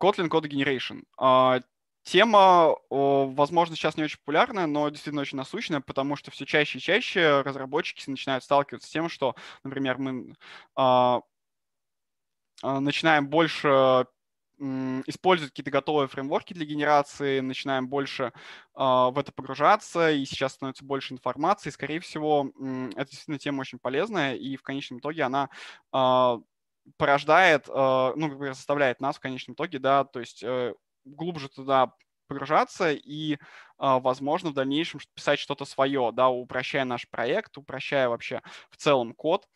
Kotlin Code Generation. А, тема, возможно, сейчас не очень популярная, но действительно очень насущная, потому что все чаще и чаще разработчики начинают сталкиваться с тем, что, например, мы а, а, начинаем больше использовать какие-то готовые фреймворки для генерации, начинаем больше в это погружаться, и сейчас становится больше информации. Скорее всего, э, это действительно тема очень полезная, и в конечном итоге она порождает, э, ну, заставляет нас в конечном итоге, да, то есть э, глубже туда погружаться и, э, возможно, в дальнейшем писать что-то свое, да, упрощая наш проект, упрощая вообще в целом код.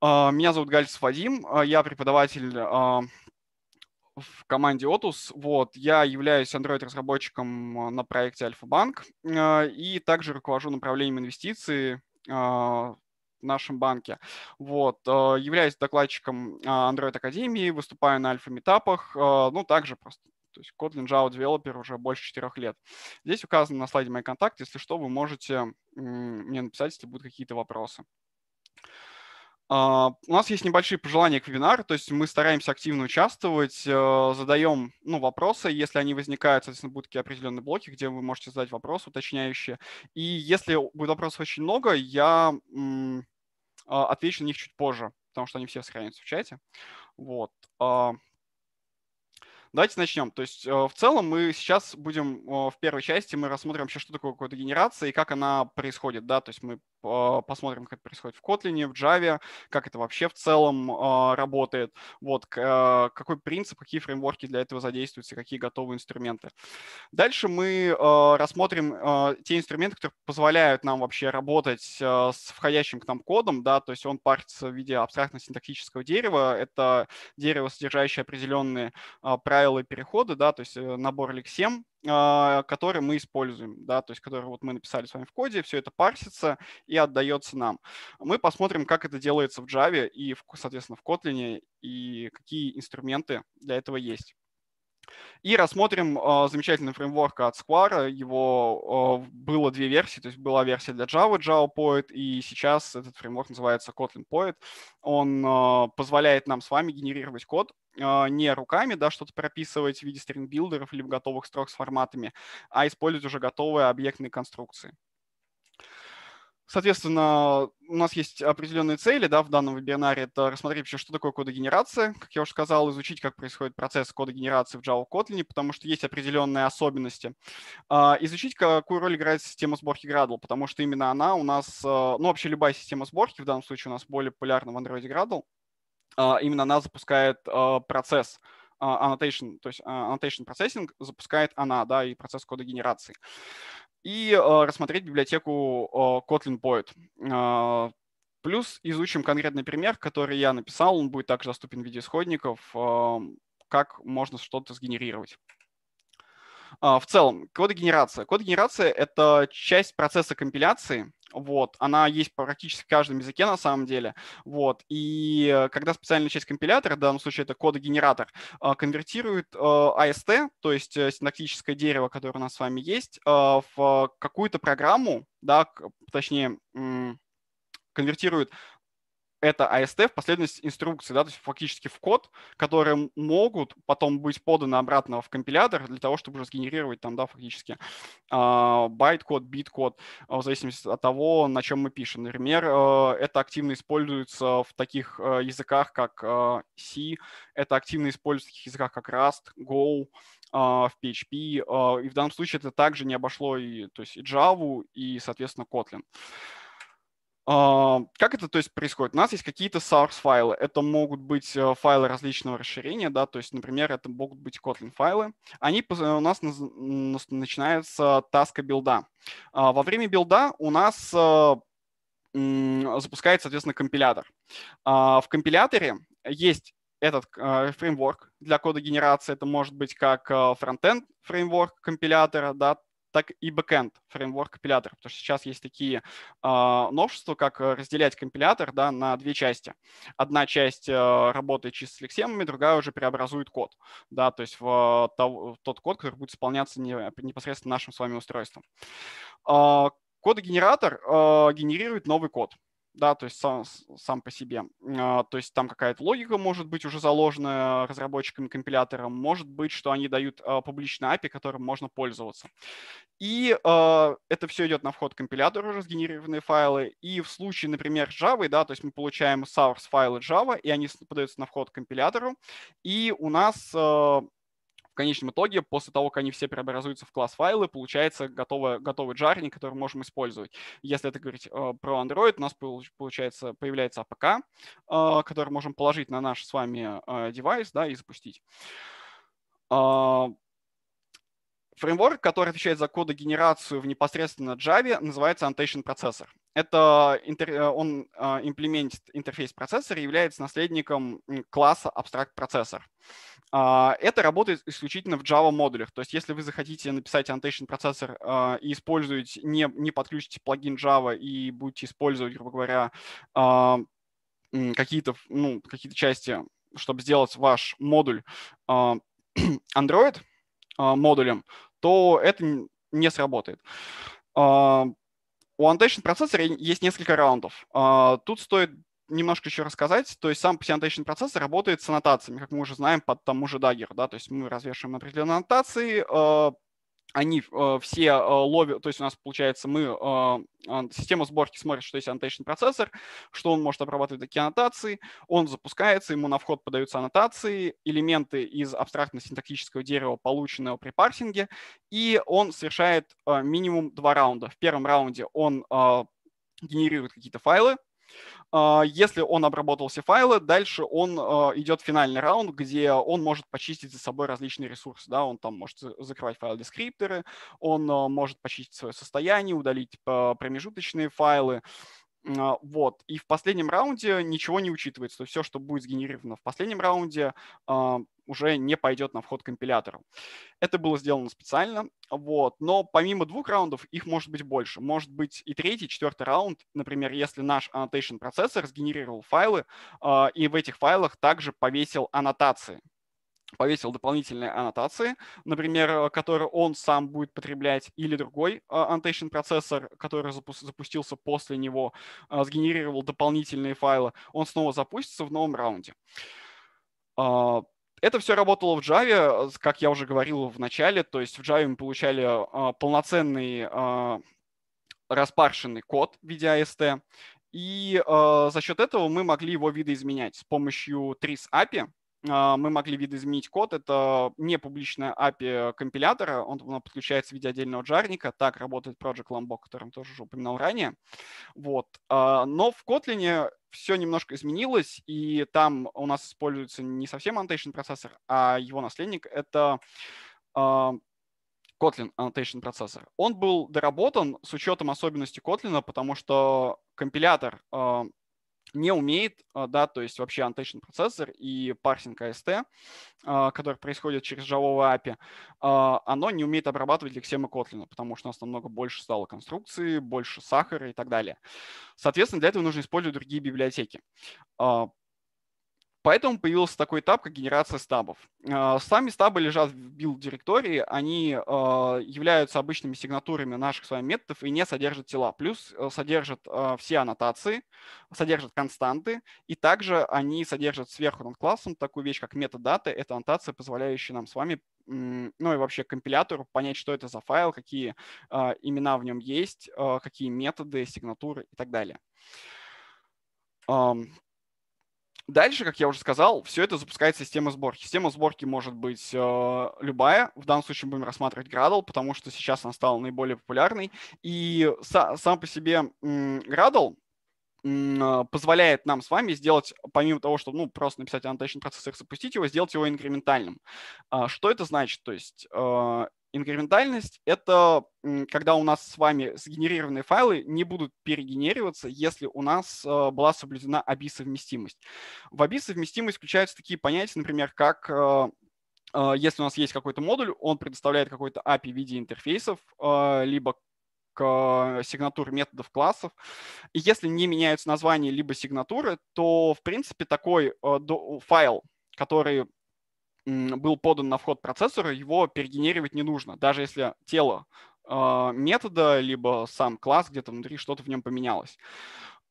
Меня зовут Гальц Вадим, я преподаватель в команде Otus. Вот, я являюсь Android-разработчиком на проекте Альфа-Банк и также руковожу направлением инвестиций в нашем банке. Вот. Э, являюсь докладчиком э, Android Академии, выступаю на альфа-метапах, э, ну, также просто то есть Kotlin Java Developer уже больше четырех лет. Здесь указаны на слайде мои контакты. Если что, вы можете мне написать, если будут какие-то вопросы. А, у нас есть небольшие пожелания к вебинару, то есть мы стараемся активно участвовать, задаем ну, вопросы, если они возникают, соответственно, будут какие-то определенные блоки, где вы можете задать вопросы уточняющие. И если будет вопросов очень много, я а, отвечу на них чуть позже, потому что они все сохранятся в чате. Вот. А, Давайте начнем. То есть э, в целом мы сейчас будем э, в первой части, мы рассмотрим вообще, что такое какая-то генерация и как она происходит, да, то есть мы э, посмотрим, как это происходит в Kotlin, в Java, как это вообще в целом работает, вот, какой принцип, какие фреймворки для этого задействуются, какие готовые инструменты. Дальше мы рассмотрим те инструменты, которые позволяют нам вообще работать с входящим к нам кодом, да, то есть он парится в виде абстрактно-синтаксического дерева, это дерево, содержащее определенные правила тайлы переходы, да, то есть э, набор лексем, а, который мы используем, да, то есть который вот мы написали с вами в коде, все это парсится и отдается нам. Мы посмотрим, как это делается в Java и, соответственно, в Kotlin, и какие инструменты для этого есть. И рассмотрим э, замечательный фреймворк от Square. Его э, было две версии, то есть была версия для Java, Java Poet, и сейчас этот фреймворк называется Kotlin Poet. Он э, позволяет нам с вами генерировать код а, не руками, да, что-то прописывать в виде стринг-билдеров либо готовых строк с форматами, а использовать уже готовые объектные конструкции. Соответственно, у нас есть определенные цели да, в данном вебинаре. Это рассмотреть вообще, что такое кодогенерация. Как я уже сказал, изучить, как происходит процесс кодогенерации в Java Kotlin, потому что есть определенные особенности. А, изучить, какую роль играет система сборки Gradle, потому что именно она у нас, а, ну вообще любая система сборки, в данном случае у нас более популярна в Android Gradle, а, именно она запускает а, процесс а, annotation, то есть annotation processing запускает она, да, и процесс кода генерации. И рассмотреть библиотеку Kotlin Poet. Плюс изучим конкретный пример, который я написал, он будет также доступен в виде исходников, как можно что-то сгенерировать. А, в целом, кодогенерация. Кодогенерация — это часть процесса компиляции, вот, она есть практически в каждом языке на самом деле, вот, и когда специальная часть компилятора, в данном случае это кодогенератор, а, конвертирует AST, а, то есть э, синтактическое дерево, которое у нас с вами есть, в какую-то программу, да, точнее, конвертирует это AST в последовательность инструкций, да, то есть фактически в код, которые могут потом быть поданы обратно в компилятор для того, чтобы уже сгенерировать там, да, фактически а, байт-код, бит-код, а, в зависимости от того, на чем мы пишем. Например, а, это активно используется в таких языках, как C, это активно используется в таких языках, как Rust, Go, в PHP, и в данном случае это также не обошло и, то есть и Java, и, соответственно, Kotlin. А, как это, то есть, происходит? У нас есть какие-то source файлы. Это могут быть э, файлы различного расширения, да, то есть, например, это могут быть Kotlin файлы. Они у нас начинаются таска билда. А, во время билда у нас э, запускает, соответственно, компилятор. А, в компиляторе есть этот э, фреймворк для кода генерации. Это может быть как фронтенд фреймворк компилятора, да, так и бэкэнд, фреймворк компилятор, потому что сейчас есть такие э, новшества, как э, разделять компилятор да, на две части. Одна часть э, работает чисто с лексемами, другая уже преобразует код, да, то есть в, э, в тот код, который будет исполняться не, непосредственно нашим с вами устройством. Э, Кодогенератор э, генерирует новый код да, то есть сам, сам по себе. А, то есть там какая-то логика может быть уже заложена разработчиками, компилятором, может быть, что они дают а, публичный API, которым можно пользоваться. И а, это все идет на вход компилятора уже сгенерированные файлы, и в случае, например, Java, да, то есть мы получаем source файлы Java, и они подаются на вход компилятору, и у нас в конечном итоге, после того, как они все преобразуются в класс-файлы, получается готовый, готовый джарни, который можем использовать. Если это говорить э, про Android, у нас получается, появляется APK, э, который можем положить на наш с вами э, девайс да, и запустить. А, фреймворк, который отвечает за кодогенерацию в непосредственно Java, называется Annotation Processor. Это интер... Э, он э, имплементит интерфейс процессора и является наследником класса абстракт процессор. А, это работает исключительно в Java модулях. То есть если вы захотите написать annotation процессор а, и используете, не, не подключите плагин Java и будете использовать, грубо говоря, а, какие-то ну, какие части, чтобы сделать ваш модуль Android модулем, то это не сработает. У annotation процессора есть несколько раундов. Тут стоит немножко еще рассказать. То есть сам патентейшн процесс работает с аннотациями, как мы уже знаем, под тому же Dagger. Да? То есть мы развешиваем определенные аннотации, э, они э, все э, ловят, то есть у нас получается, мы, система сборки смотрит, что есть annotation процессор, что он может обрабатывать такие аннотации, он запускается, ему на вход подаются аннотации, элементы из абстрактно-синтактического дерева, полученного при парсинге, и он совершает минимум два раунда. В первом раунде он генерирует какие-то файлы, а, если он обработал все файлы, дальше он а, идет в финальный раунд, где он может почистить за собой различные ресурсы. Да? Он там может закрывать файл-дескрипторы, он а, может почистить свое состояние, удалить промежуточные файлы, а, вот. И в последнем раунде ничего не учитывается. То есть все, что будет сгенерировано в последнем раунде, а, уже не пойдет на вход компилятора. Это было сделано специально. Вот. Но помимо двух раундов их может быть больше. Может быть и третий, четвертый раунд. Например, если наш annotation процессор сгенерировал файлы, а, и в этих файлах также повесил аннотации – повесил дополнительные аннотации, например, э, которые он сам будет потреблять, или другой а, annotation процессор, который запу запустился после него, а, сгенерировал дополнительные файлы, он снова запустится в новом раунде. А, это все работало в Java, как я уже говорил в начале, то есть в Java мы получали полноценный распаршенный код в виде AST, и за счет этого мы могли его видоизменять с помощью TRIS API, а, мы могли видоизменить код. Это не публичная API компилятора, он, он подключается в виде отдельного джарника. Так работает Project Lambo, о котором тоже уже упоминал ранее. Вот. А, но в Kotlin все немножко изменилось, и там у нас используется не совсем annotation процессор, а его наследник — это а, Kotlin Annotation процессор. Он был доработан с учетом особенностей Kotlin, потому что компилятор не умеет, а, да, то есть вообще Antation процессор и парсинг AST, а, который происходит через Java API, а, оно не умеет обрабатывать лексемы Kotlin, потому что у нас намного больше стало конструкции, больше сахара и так далее. Соответственно, для этого нужно использовать другие библиотеки. Поэтому появился такой этап, как генерация стабов. А, сами стабы лежат в билд-директории, они а, являются обычными сигнатурами наших с вами методов и не содержат тела. Плюс э, содержат а, все аннотации, содержат константы, и также они содержат сверху над классом такую вещь, как метадаты. Это аннотация, позволяющая нам с вами ну и вообще компилятору понять, что это за файл, какие э, имена в нем есть, э, какие методы, сигнатуры и так далее. Um, Дальше, как я уже сказал, все это запускает система сборки. Система сборки может быть э, любая. В данном случае мы будем рассматривать Gradle, потому что сейчас она стала наиболее популярной. И са- сам по себе м- Gradle э, позволяет нам с вами сделать, помимо того, что ну, просто написать annotation процессор, запустить его, сделать его инкрементальным. А что это значит? То есть э, Инкрементальность — это когда у нас с вами сгенерированные файлы не будут перегенерироваться, если у нас э, была соблюдена ABI-совместимость. В ABI-совместимость включаются такие понятия, например, как э, э, если у нас есть какой-то модуль, он предоставляет какой-то API в виде интерфейсов, либо к сигнатур методов классов. И если не меняются названия либо сигнатуры, то, в принципе, такой файл, который был подан на вход процессора, его перегенерировать не нужно, даже если тело а, метода, либо сам класс где-то внутри что-то в нем поменялось.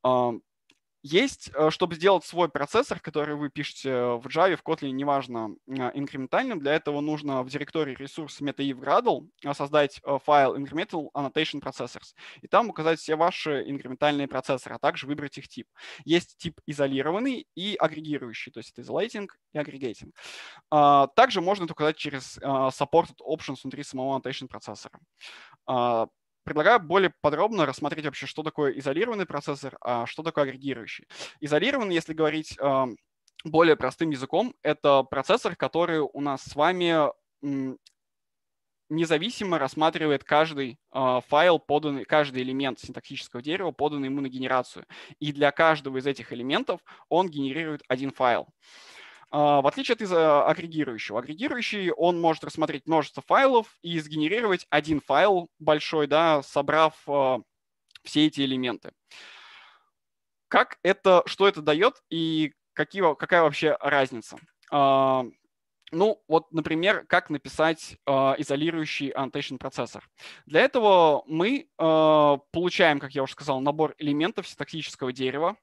А, есть, э, чтобы сделать свой процессор, который вы пишете в Java, в Kotlin, неважно, э, инкрементальным, для этого нужно в директории ресурс metaiv Gradle э, создать файл incremental annotation processors, и там указать все ваши инкрементальные процессоры, а также выбрать их тип. Есть тип изолированный и агрегирующий, то есть это isolating и aggregating. А, также можно это указать через supported options внутри самого annotation процессора. А, Предлагаю более подробно рассмотреть вообще, что такое изолированный процессор, а что такое агрегирующий. Изолированный, если говорить а, более простым языком, это процессор, который у нас с вами независимо рассматривает каждый э, файл, поданный, каждый элемент синтаксического дерева, поданный ему на генерацию. И для каждого из этих элементов он генерирует один файл. Э, а, в отличие от из а, агрегирующего. Агрегирующий, он может рассмотреть множество файлов и сгенерировать один файл большой, да, собрав а, все эти элементы. Как это, что это дает и какие, какая вообще разница? Ну, вот, например, как написать э, изолирующий annotation процессор. Для этого мы э, получаем, как я уже сказал, набор элементов синтаксического дерева,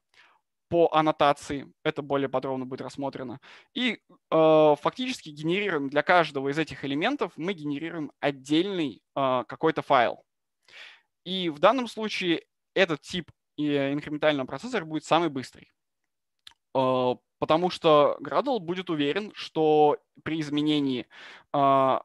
по аннотации, это более подробно будет рассмотрено. И э, фактически генерируем для каждого из этих элементов, мы генерируем отдельный э, какой-то файл. И в данном случае этот тип э, инкрементального процессора будет самый быстрый. Э, потому что Gradle будет уверен, что при изменении, э, э,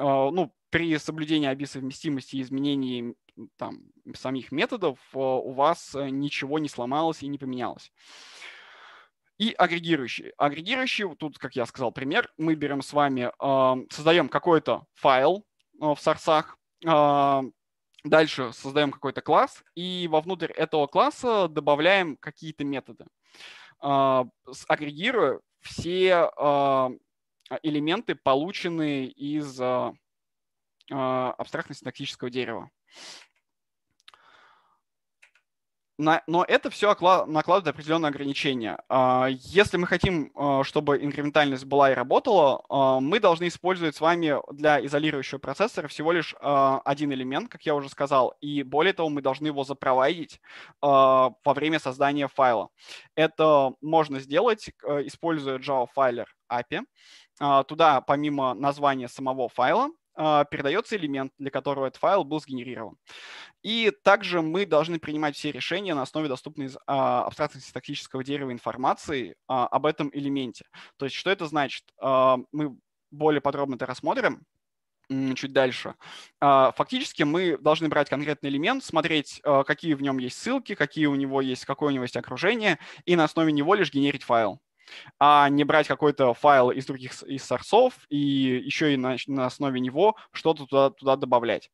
ну, при соблюдении обе совместимости и изменении там, самих методов э, у вас э, ничего не сломалось и не поменялось. И агрегирующие Агрегирующий, тут, как я сказал, пример. Мы берем с вами, эм, создаем какой-то файл э, в сорсах, эм, дальше создаем какой-то класс, и вовнутрь этого класса добавляем какие-то методы. Агрегируя все эм, элементы, полученные из абстрактно-синтаксического дерева на, но это все окла- накладывает определенные ограничения. А, если мы хотим, а, чтобы инкрементальность была и работала, а, мы должны использовать с вами для изолирующего процессора всего лишь один элемент, как я уже сказал, и более того, мы должны его запровайдить во время создания файла. Это можно сделать, используя Java Filer API. Туда, помимо названия самого файла, а, передается элемент, для которого этот файл был сгенерирован. И также мы должны принимать все решения на основе доступной из а, абстрактно-синтаксического дерева информации а, об этом элементе. То есть что это значит? Мы более подробно это рассмотрим чуть дальше. Фактически мы должны брать конкретный элемент, смотреть, какие в нем есть ссылки, какие у него есть, какое у него есть окружение, и на основе него лишь генерить файл а не брать какой-то файл из других из сорсов и еще и на, на основе него что-то туда, туда добавлять.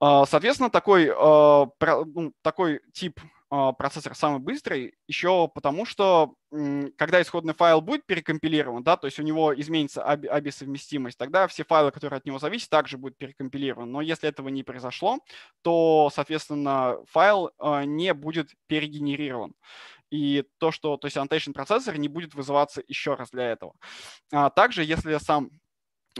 А, соответственно, такой, а, ну, такой тип а, процессор самый быстрый, еще потому что, когда исходный файл будет перекомпилирован, да, то есть у него изменится обе совместимость, тогда все файлы, которые от него зависят, также будут перекомпилированы. Но если этого не произошло, то, соответственно, файл не будет перегенерирован и то, что, то есть annotation процессор не будет вызываться еще раз для этого. А также, если сам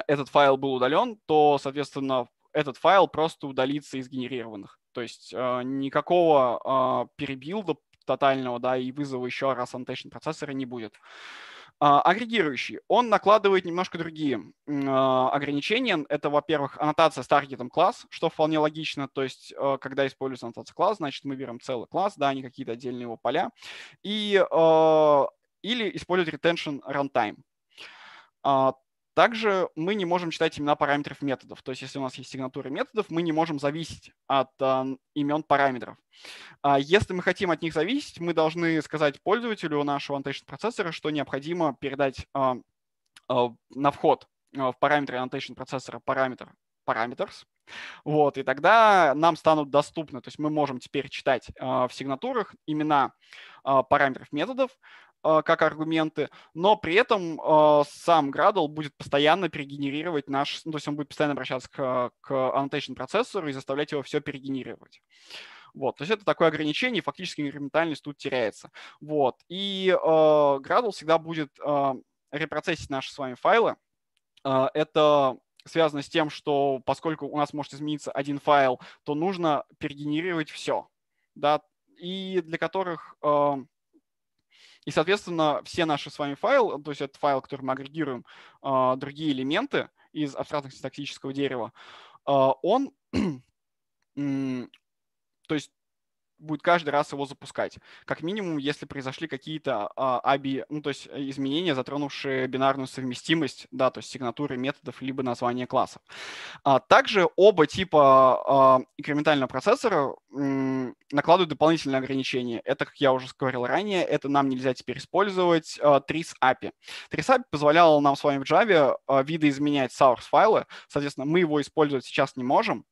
этот файл был удален, то, соответственно, этот файл просто удалится из генерированных. То есть э, никакого э, перебилда тотального, да, и вызова еще раз annotation процессора не будет. А, агрегирующий, он накладывает немножко другие а, ограничения. Это, во-первых, аннотация с таргетом класс, что вполне логично. То есть, э, когда используется аннотация класс, значит, мы берем целый класс, да, а не какие-то отдельные его поля. И, э, или использовать retention runtime. Также мы не можем читать имена параметров методов. То есть если у нас есть сигнатуры методов, мы не можем зависеть от э, имен параметров. А если мы хотим от них зависеть, мы должны сказать пользователю нашего annotation процессора, что необходимо передать э, э, на вход в параметры annotation процессора параметр parameters. Вот, и тогда нам станут доступны, то есть мы можем теперь читать э, в сигнатурах имена э, параметров методов, а, как аргументы, но при этом а, сам Gradle будет постоянно перегенерировать наш, ну, то есть он будет постоянно обращаться к, к annotation процессору и заставлять его все перегенерировать. Вот, то есть это такое ограничение, фактически инкрементальность тут теряется. Вот, и э, Gradle всегда будет э, репроцессить наши с вами файлы. Э, это связано с тем, что поскольку у нас может измениться один файл, то нужно перегенерировать все, да, и для которых э, и, соответственно, все наши с вами файлы, то есть этот файл, который мы агрегируем, а, другие элементы из абстрактного синтаксического дерева, а, он, то есть будет каждый раз его запускать. Как минимум, если произошли какие-то ABI, а, ну, то есть э, изменения, затронувшие бинарную совместимость, да, то есть сигнатуры методов либо название классов. А также оба типа а, инкрементального процессора накладывают дополнительные ограничения. Это, как я уже говорил ранее, это нам нельзя теперь использовать TRIS API. TRIS API позволяла нам с вами в Java видоизменять source файлы, соответственно, мы его использовать сейчас не можем,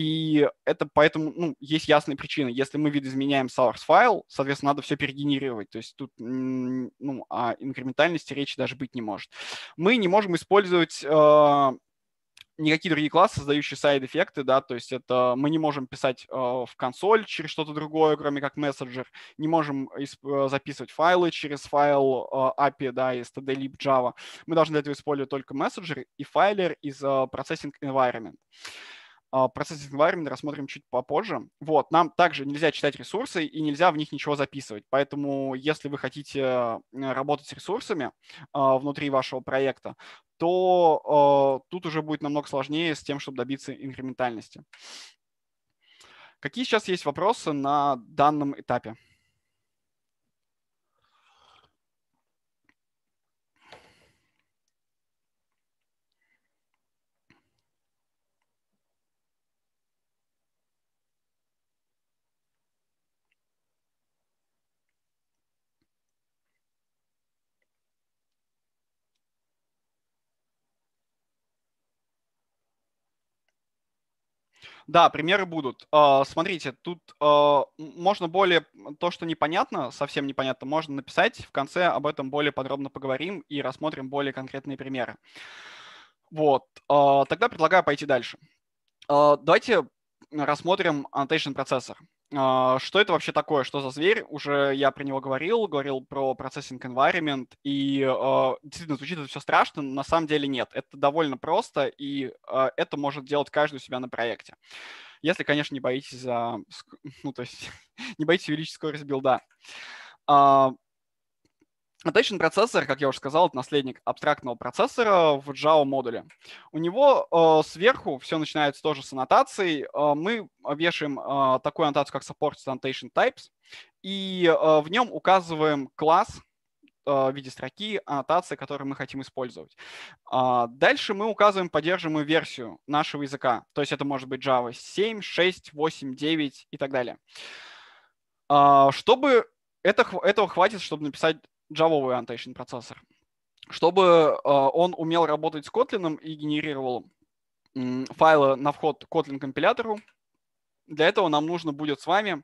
и это поэтому, ну, есть ясные причины. Если мы видоизменяем source файл, соответственно, надо все перегенерировать. То есть тут, ну, о инкрементальности речи даже быть не может. Мы не можем использовать э, никакие другие классы, создающие сайд-эффекты, да, то есть это мы не можем писать э, в консоль через что-то другое, кроме как мессенджер, не можем исп- э, записывать файлы через файл э, API, да, из td Java. Мы должны для этого использовать только мессенджер и файлер из э, Processing Environment. Э, а, процесс environment рассмотрим чуть попозже. Вот, нам также нельзя читать ресурсы и нельзя в них ничего записывать. Поэтому, если вы хотите э, работать с ресурсами а, внутри вашего проекта, то а, тут уже будет намного сложнее с тем, чтобы добиться инкрементальности. Какие сейчас есть вопросы на данном этапе? Да, примеры будут. А, смотрите, тут а, можно более то, что непонятно, совсем непонятно, можно написать. В конце об этом более подробно поговорим и рассмотрим более конкретные примеры. Вот. А, тогда предлагаю пойти дальше. Давайте рассмотрим annotation процессор. А, что это вообще такое? Что за зверь? Уже я про него говорил, говорил про processing environment, и а, действительно звучит это все страшно, но на самом деле нет. Это довольно просто, и а, это может делать каждый у себя на проекте. Если, конечно, не боитесь за... Ну, то есть не боитесь увеличить скорость билда. Attention процессор, как я уже сказал, это наследник абстрактного процессора в Java модуле. У него э, сверху все начинается тоже с аннотаций. Э, мы вешаем э, такую аннотацию, как support annotation types, и э, в нем указываем класс э, в виде строки аннотации, которые мы хотим использовать. А дальше мы указываем поддерживаемую версию нашего языка. То есть это может быть Java 7, 6, 8, 9 и так далее. А, чтобы это, этого хватит, чтобы написать java annotation процессор, чтобы э, он умел работать с Kotlin и генерировал файлы на вход Kotlin компилятору. Для этого нам нужно будет с вами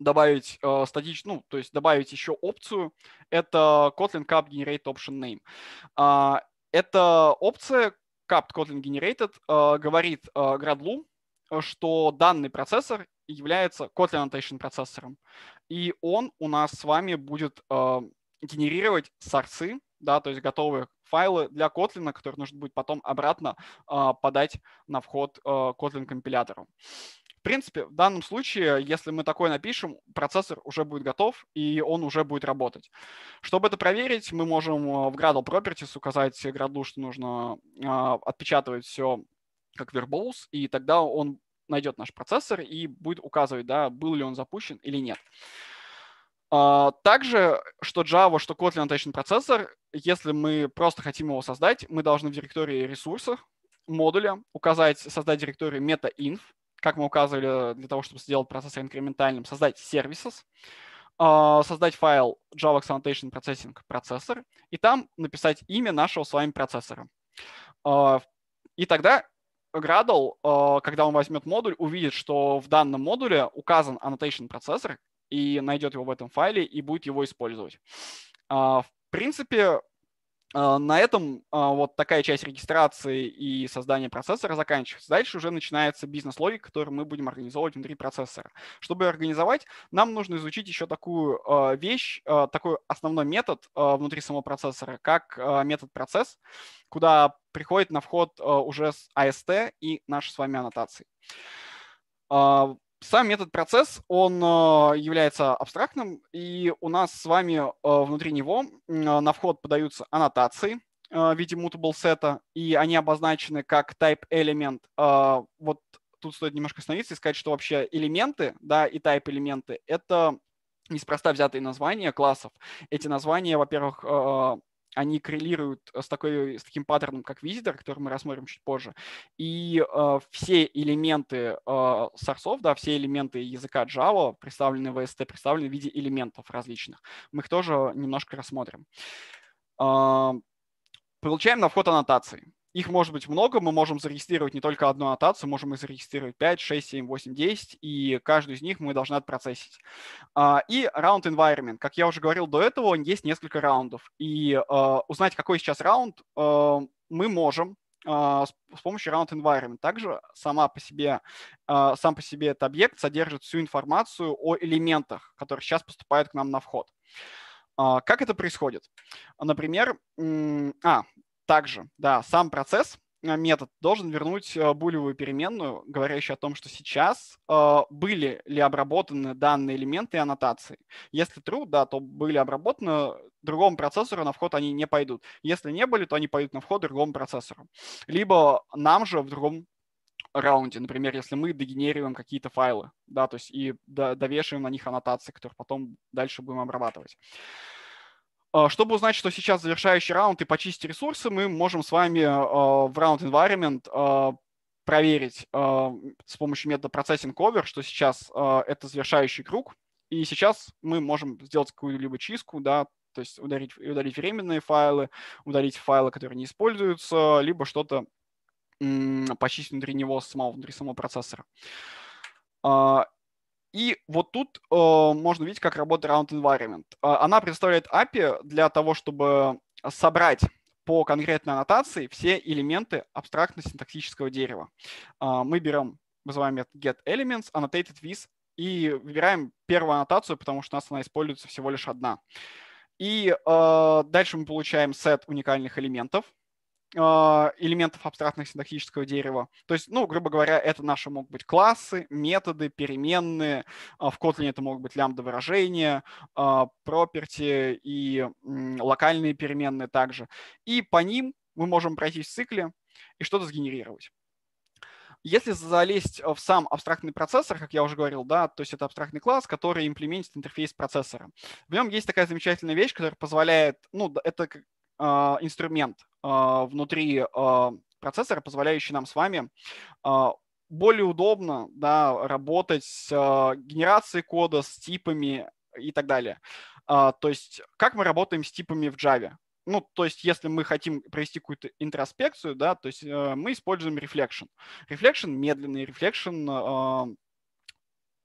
добавить э, статич, ну, то есть добавить еще опцию. Это Kotlin cap Generate Option Name. Э, эта опция Cup Kotlin Generated э, говорит э, Градлу, что данный процессор является Kotlin Annotation процессором. И он у нас с вами будет э, генерировать сорцы, да, то есть готовые файлы для Kotlin, которые нужно будет потом обратно э, подать на вход э, Kotlin компилятору. В принципе, в данном случае, если мы такое напишем, процессор уже будет готов, и он уже будет работать. Чтобы это проверить, мы можем а, в Gradle Properties указать Gradle, что нужно э, отпечатывать все как verbose, и тогда он найдет наш процессор и будет указывать, да, был ли он запущен или нет. А, также, что Java, что Kotlin Annotation процессор, если мы просто хотим его создать, мы должны в директории ресурсов модуля указать, создать директорию meta-inf, как мы указывали для того, чтобы сделать процессор инкрементальным, создать services, а, создать файл Java Annotation Processing процессор, и там написать имя нашего с вами процессора. А, и тогда Gradle, когда он возьмет модуль, увидит, что в данном модуле указан annotation процессор, и найдет его в этом файле и будет его использовать. А, в принципе, а, на этом а, вот такая часть регистрации и создания процессора заканчивается. Дальше уже начинается бизнес-логика, которую мы будем организовывать внутри процессора. Чтобы организовать, нам нужно изучить еще такую вещь, такой основной метод внутри самого процессора, как метод процесс, куда приходит на вход уже с AST и наши с вами аннотации сам метод процесс, он э, является абстрактным, и у нас с вами э, внутри него э, на вход подаются аннотации в виде mutable set и они обозначены как type элемент. Вот тут стоит немножко остановиться и сказать, что вообще элементы, да, и type элементы — это неспроста взятые названия классов. Эти названия, во-первых, они коррелируют э, с, такой, с таким паттерном, как визитор, который мы рассмотрим чуть позже. И э, все элементы э, сорсов, да, все элементы языка Java представлены в ST, представлены в виде элементов различных. Мы их тоже немножко рассмотрим. Э, получаем на вход аннотации. Их может быть много, мы можем зарегистрировать не только одну аннотацию, можем их зарегистрировать 5, 6, 7, 8, 10, и каждую из них мы должны отпроцессить. А, и раунд environment. Как я уже говорил до этого, есть несколько раундов. И а, узнать, какой сейчас раунд, а, мы можем с помощью Round Environment. Также сама по себе, сам по себе этот объект содержит всю информацию о элементах, которые сейчас поступают к нам на вход. Как это происходит? Например, а, также, да, сам процесс, э, метод должен вернуть э, булевую переменную, говорящую о том, что сейчас э, были ли обработаны данные элементы и аннотации. Если true, да, то были обработаны, другому процессору на вход они не пойдут. Если не были, то они пойдут на вход другому процессору. Либо нам же в другом раунде, например, если мы дегенерируем какие-то файлы, да, то есть и довешиваем на них аннотации, которых потом дальше будем обрабатывать. А, чтобы узнать, что сейчас завершающий раунд и почистить ресурсы, мы можем с вами а, в раунд environment а, проверить с помощью метода processing over, что сейчас это завершающий круг. И сейчас мы можем сделать какую-либо чистку, да, то есть удалить, удалить временные файлы, удалить файлы, которые не используются, либо что-то почистить внутри него самого, внутри самого процессора. И вот тут э, можно видеть, как работает Round Environment. Э, она предоставляет API для того, чтобы собрать по конкретной аннотации все элементы абстрактно-синтаксического дерева. Э, мы берем, вызываем метод getElements, annotated with, и выбираем первую аннотацию, потому что у нас она используется всего лишь одна. И э, дальше мы получаем сет уникальных элементов, а, элементов абстрактного синтаксического дерева. То есть, ну, грубо говоря, это наши могут быть классы, методы, переменные. А, в Kotlin это могут быть лямбда выражения, а, property и локальные переменные также. И по ним мы можем пройти в цикле и что-то сгенерировать. Если залезть в сам абстрактный процессор, как я уже говорил, да, то есть это абстрактный класс, который имплементит интерфейс процессора. В нем есть такая замечательная вещь, которая позволяет, ну, это а, инструмент а, внутри а, процессора, позволяющий нам с вами более удобно да, работать с генерацией кода, с типами и так далее. То есть как мы работаем с типами в Java? ну, то есть если мы хотим провести какую-то интроспекцию, да, то есть э, мы используем reflection. Reflection медленный, reflection э,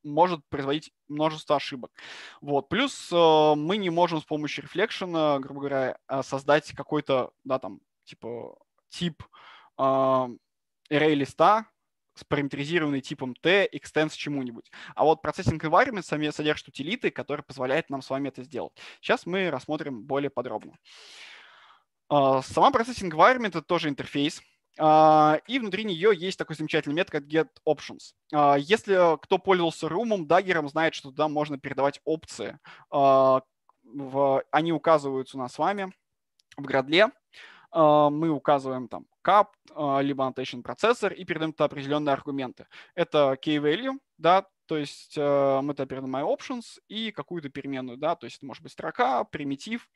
может производить множество ошибок. Вот. Плюс э, мы не можем с помощью рефлекшена, грубо говоря, э, создать какой-то, да, там, типа, тип э, а, array листа, с параметризированный типом T, extends чему-нибудь. А вот процессинг environment сами содержит утилиты, которые позволяют нам с вами это сделать. Сейчас мы рассмотрим более подробно. А, сама процессинг environment — это тоже интерфейс, а, и внутри нее есть такой замечательный метод, как get options. А, если э, кто пользовался румом, даггером, знает, что туда можно передавать опции. А, они указываются у нас с вами в градле. Мы указываем там cap, либо annotation процессор и передаем туда определенные аргументы. Это key value, да, то есть э, мы туда передаем my options и какую-то переменную, да, то есть это может быть строка, примитив.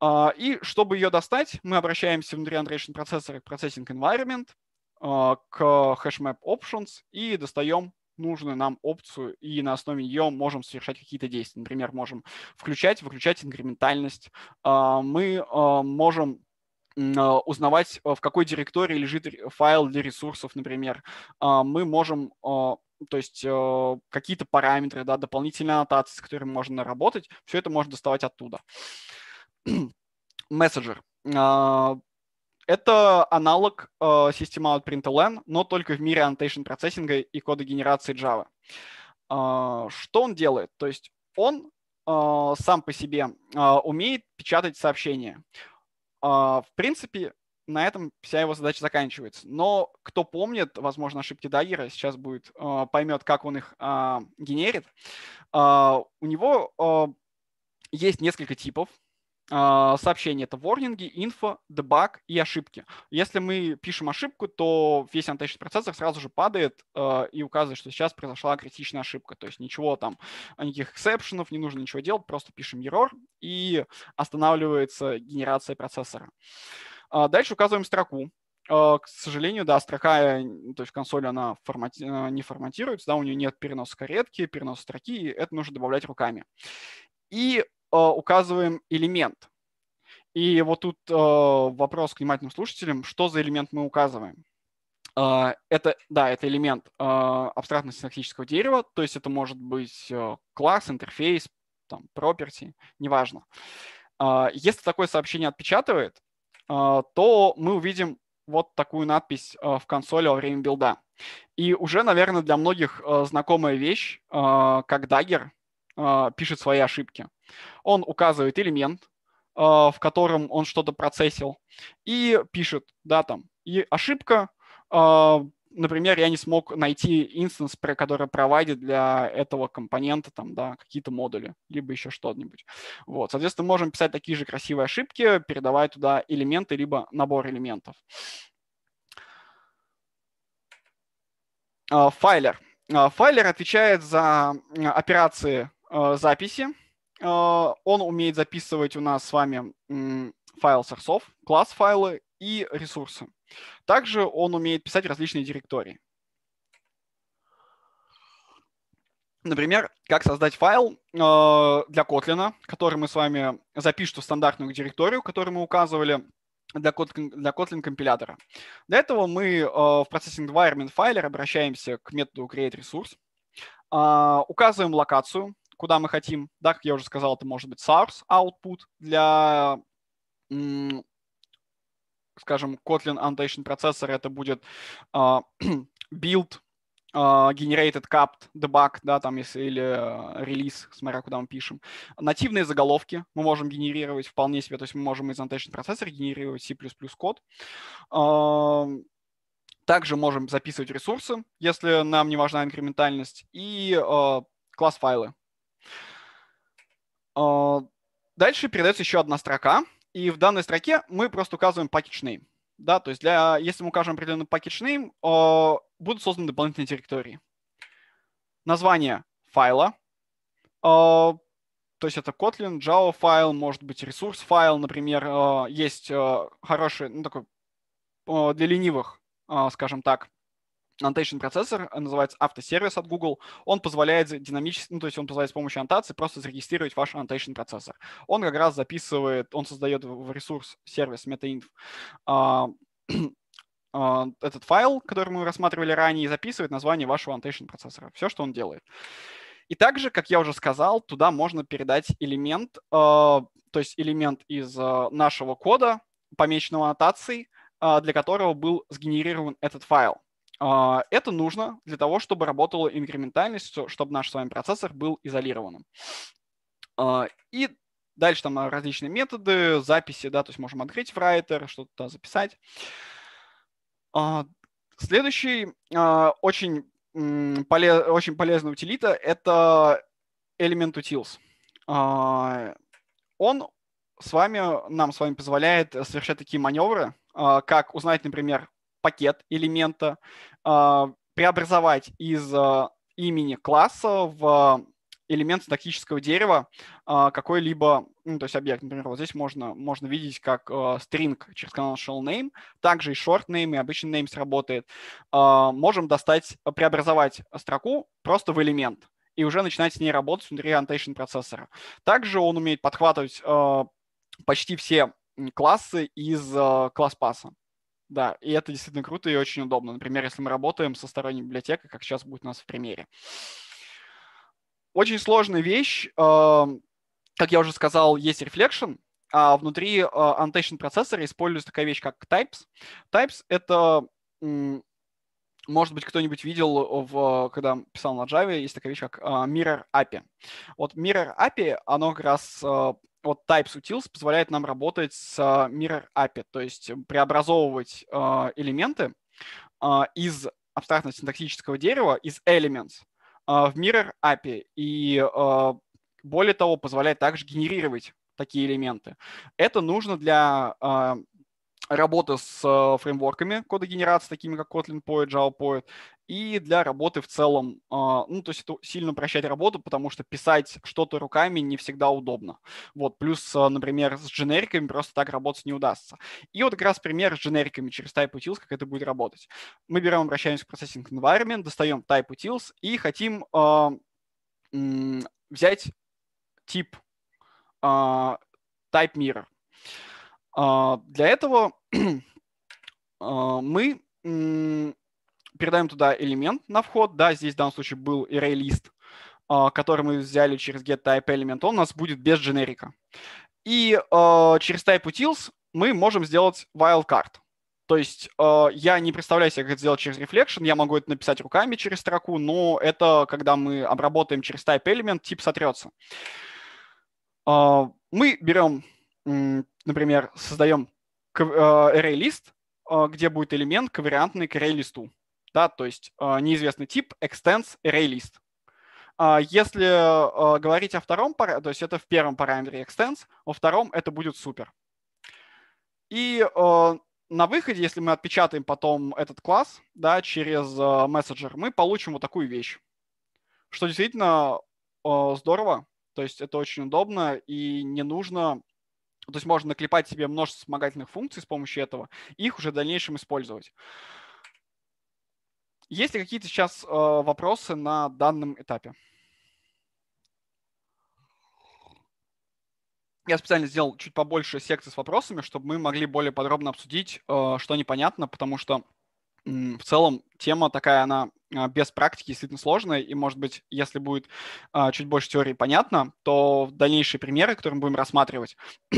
А, и чтобы ее достать, мы обращаемся внутри Andration процессора к Processing Environment, а, к HashMap Options и достаем нужную нам опцию, и на основе ее можем совершать какие-то действия. Например, можем включать, выключать инкрементальность. А, мы можем узнавать, в какой директории лежит файл для ресурсов, например. Мы можем то есть какие-то параметры, да, дополнительные аннотации, с которыми можно работать, все это можно доставать оттуда. Messenger а, Это аналог э, системы OutPrintln, но только в мире annotation процессинга и кода генерации Java. А, что он делает? То есть он сам по себе умеет печатать сообщения. в принципе, на этом вся его задача заканчивается. Но кто помнит, возможно, ошибки Даггера сейчас будет, поймет, как он их генерит. у него есть несколько типов а, сообщения. Это ворнинги, инфо, дебаг и ошибки. Если мы пишем ошибку, то весь annotation процессор сразу же падает а, и указывает, что сейчас произошла критичная ошибка. То есть ничего там, никаких эксепшенов, не нужно ничего делать, просто пишем error и останавливается генерация процессора. А, дальше указываем строку. к сожалению, да, строка, то есть консоль, она формати... не форматируется, да, у нее нет переноса каретки, переноса строки, и это нужно добавлять руками. И Э, указываем элемент. И вот тут э, вопрос к внимательным слушателям, что за элемент мы указываем. Э, это, да, это элемент абстрактно-синтаксического дерева, то есть это может быть класс, интерфейс, там, property, неважно. Если такое сообщение отпечатывает, то мы увидим вот такую надпись в консоли во время билда. И уже, наверное, для многих знакомая вещь, как Dagger пишет свои ошибки. Он указывает элемент, а, в котором он что-то процессил, и пишет, да, там, и ошибка, а, например, я не смог найти инстанс, про который проводит для этого компонента там, да, какие-то модули, либо еще что-нибудь. Вот, соответственно, можем писать такие же красивые ошибки, передавая туда элементы, либо набор элементов. А, файлер. Файлер отвечает за операции записи, а, он умеет записывать у нас с вами файл сорсов, класс файлы и ресурсы. Также он умеет писать различные директории. Например, как создать файл э, для Kotlin, который мы с вами запишем в стандартную директорию, которую мы указывали для Kotlin, для Kotlin компилятора. Для этого мы э, в процессе environment файлер обращаемся к методу createResource, э, указываем локацию, куда мы хотим. Да, как я уже сказал, это может быть source output для, скажем, Kotlin Annotation процессора. Это будет uh, build а, generated, capped, debug, да, там если или релиз, а, смотря куда мы пишем. Нативные заголовки мы можем генерировать вполне себе, то есть мы можем из annotation процессора генерировать C++ код. также можем записывать ресурсы, если нам не важна инкрементальность, и класс-файлы. А, дальше передается еще одна строка, и в данной строке мы просто указываем package name. Да, то есть для, если мы укажем определенный package name, а, будут созданы дополнительные директории. Название файла, а, то есть это Kotlin, Java файл, может быть ресурс файл, например, есть хороший, ну такой для ленивых, скажем так, Annotation процессор, э, называется автосервис от Google. Он позволяет динамически, ну, то есть он позволяет с помощью аннотации просто зарегистрировать ваш annotation процессор. Он как раз записывает, он создает в ресурс сервис MetaInf а, а, этот файл, который мы рассматривали ранее, и записывает название вашего annotation процессора. Все, что он делает. И также, как я уже сказал, туда можно передать элемент, а, то есть элемент из нашего кода, помеченного аннотацией, для которого был сгенерирован этот файл. А, это нужно для того, чтобы работала инкрементальность, чтобы наш с вами процессор был изолированным. А, и дальше там а, различные методы, записи, да, то есть можем открыть в райтер что-то туда записать. Следующий очень, очень полезная утилита — это Element Utils. Он с вами, нам с вами позволяет совершать такие маневры, как узнать, например, пакет элемента, а, преобразовать из а, имени класса в а, элемент синтаксического дерева какой-либо, ну, то есть объект, например, вот здесь можно, можно видеть как string через канал shell name, также и short name, и обычный name сработает Можем достать, преобразовать строку просто в элемент и уже начинать с ней работать внутри annotation процессора. Также он умеет подхватывать почти все классы из класс паса. Да, и это действительно круто и очень удобно. Например, если мы работаем со сторонней библиотекой, как сейчас будет у нас в примере. Очень сложная вещь. Эм, как я уже сказал, есть reflection, а внутри э, annotation процессора используется такая вещь, как types. Types — это может быть, кто-нибудь видел, в, когда писал на Java, есть такая вещь, как э, Mirror API. Вот Mirror API, оно как раз э, вот Types Utils позволяет нам работать с а, Mirror API, то есть э, преобразовывать а, элементы а, из абстрактно-синтаксического дерева, из elements в Mirror API. И более того, позволяет также генерировать такие элементы. Это нужно для работы с фреймворками кодогенерации, такими как Kotlin Poet, Java Poet и для работы в целом. А, ну, то есть это сильно упрощает работу, потому что писать что-то руками не всегда удобно. Вот, плюс, а, например, с дженериками просто так работать не удастся. И вот как раз пример с дженериками через TypeUtils, как это будет работать. Мы берем, обращаемся в Processing Environment, достаем TypeUtils и хотим э, взять тип э, Type Mirror. Э, для этого мы передаем туда элемент на вход, да, здесь в данном случае был ArrayList, а, который мы взяли через getType element, он у нас будет без дженерика. И а, через typeUtils мы можем сделать wildcard. То есть а, я не представляю себе, как это сделать через reflection, я могу это написать руками через строку, но это когда мы обработаем через TypeElement тип сотрется. мы берем, например, создаем array где будет элемент ковариантный к array листу да, то есть а, неизвестный тип extends array а, Если а, говорить о втором, параметре, то есть это в первом параметре extends, во втором это будет супер. И на выходе, если мы отпечатаем потом этот класс да, через messenger, мы получим вот такую вещь, что действительно здорово, то есть это очень удобно и не нужно, то есть можно наклепать себе множество вспомогательных функций с помощью этого, их уже в дальнейшем использовать. Есть ли какие-то сейчас э, вопросы на данном этапе? Я специально сделал чуть побольше секции с вопросами, чтобы мы могли более подробно обсудить, э, что непонятно, потому что э, в целом тема такая, она э, без практики действительно сложная, и, может быть, если будет э, чуть больше теории понятно, то дальнейшие примеры, которые мы будем рассматривать,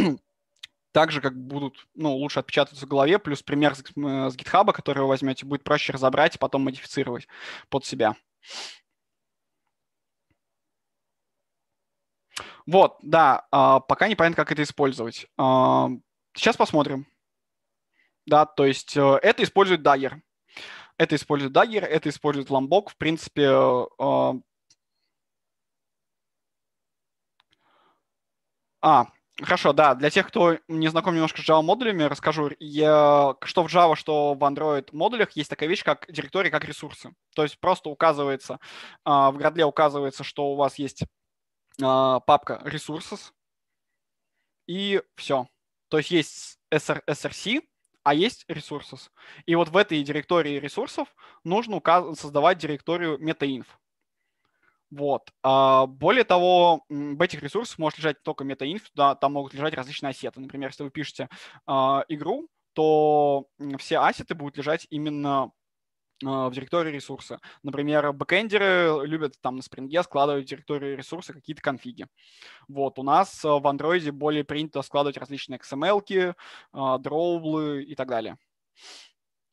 также как будут, ну, лучше отпечатываться в голове, плюс пример с, э, с GitHub, который вы возьмете, будет проще разобрать и потом модифицировать под себя. Вот, да, а, пока непонятно, как это использовать. А, сейчас посмотрим. Да, то есть э, это использует Dagger. Это использует Dagger, это использует Lombok. В принципе, э, а, а Хорошо, да. Для тех, кто не знаком немножко с Java модулями, расскажу, я, что в Java, что в Android модулях есть такая вещь, как директория, как ресурсы. То есть просто указывается, а, в градле указывается, что у вас есть а, папка ресурсов и все. То есть есть SRC, а есть resources. И вот в этой директории ресурсов нужно указ- создавать директорию метаинф. Вот. А, более того, в этих ресурсах может лежать не только метаинф, да, там могут лежать различные ассеты. Например, если вы пишете а, игру, то все ассеты будут лежать именно а, в директории ресурса. Например, бэкендеры любят там на спринге складывать в директории ресурса какие-то конфиги. Вот, у нас в андроиде более принято складывать различные XML-ки, эм дроублы и так далее.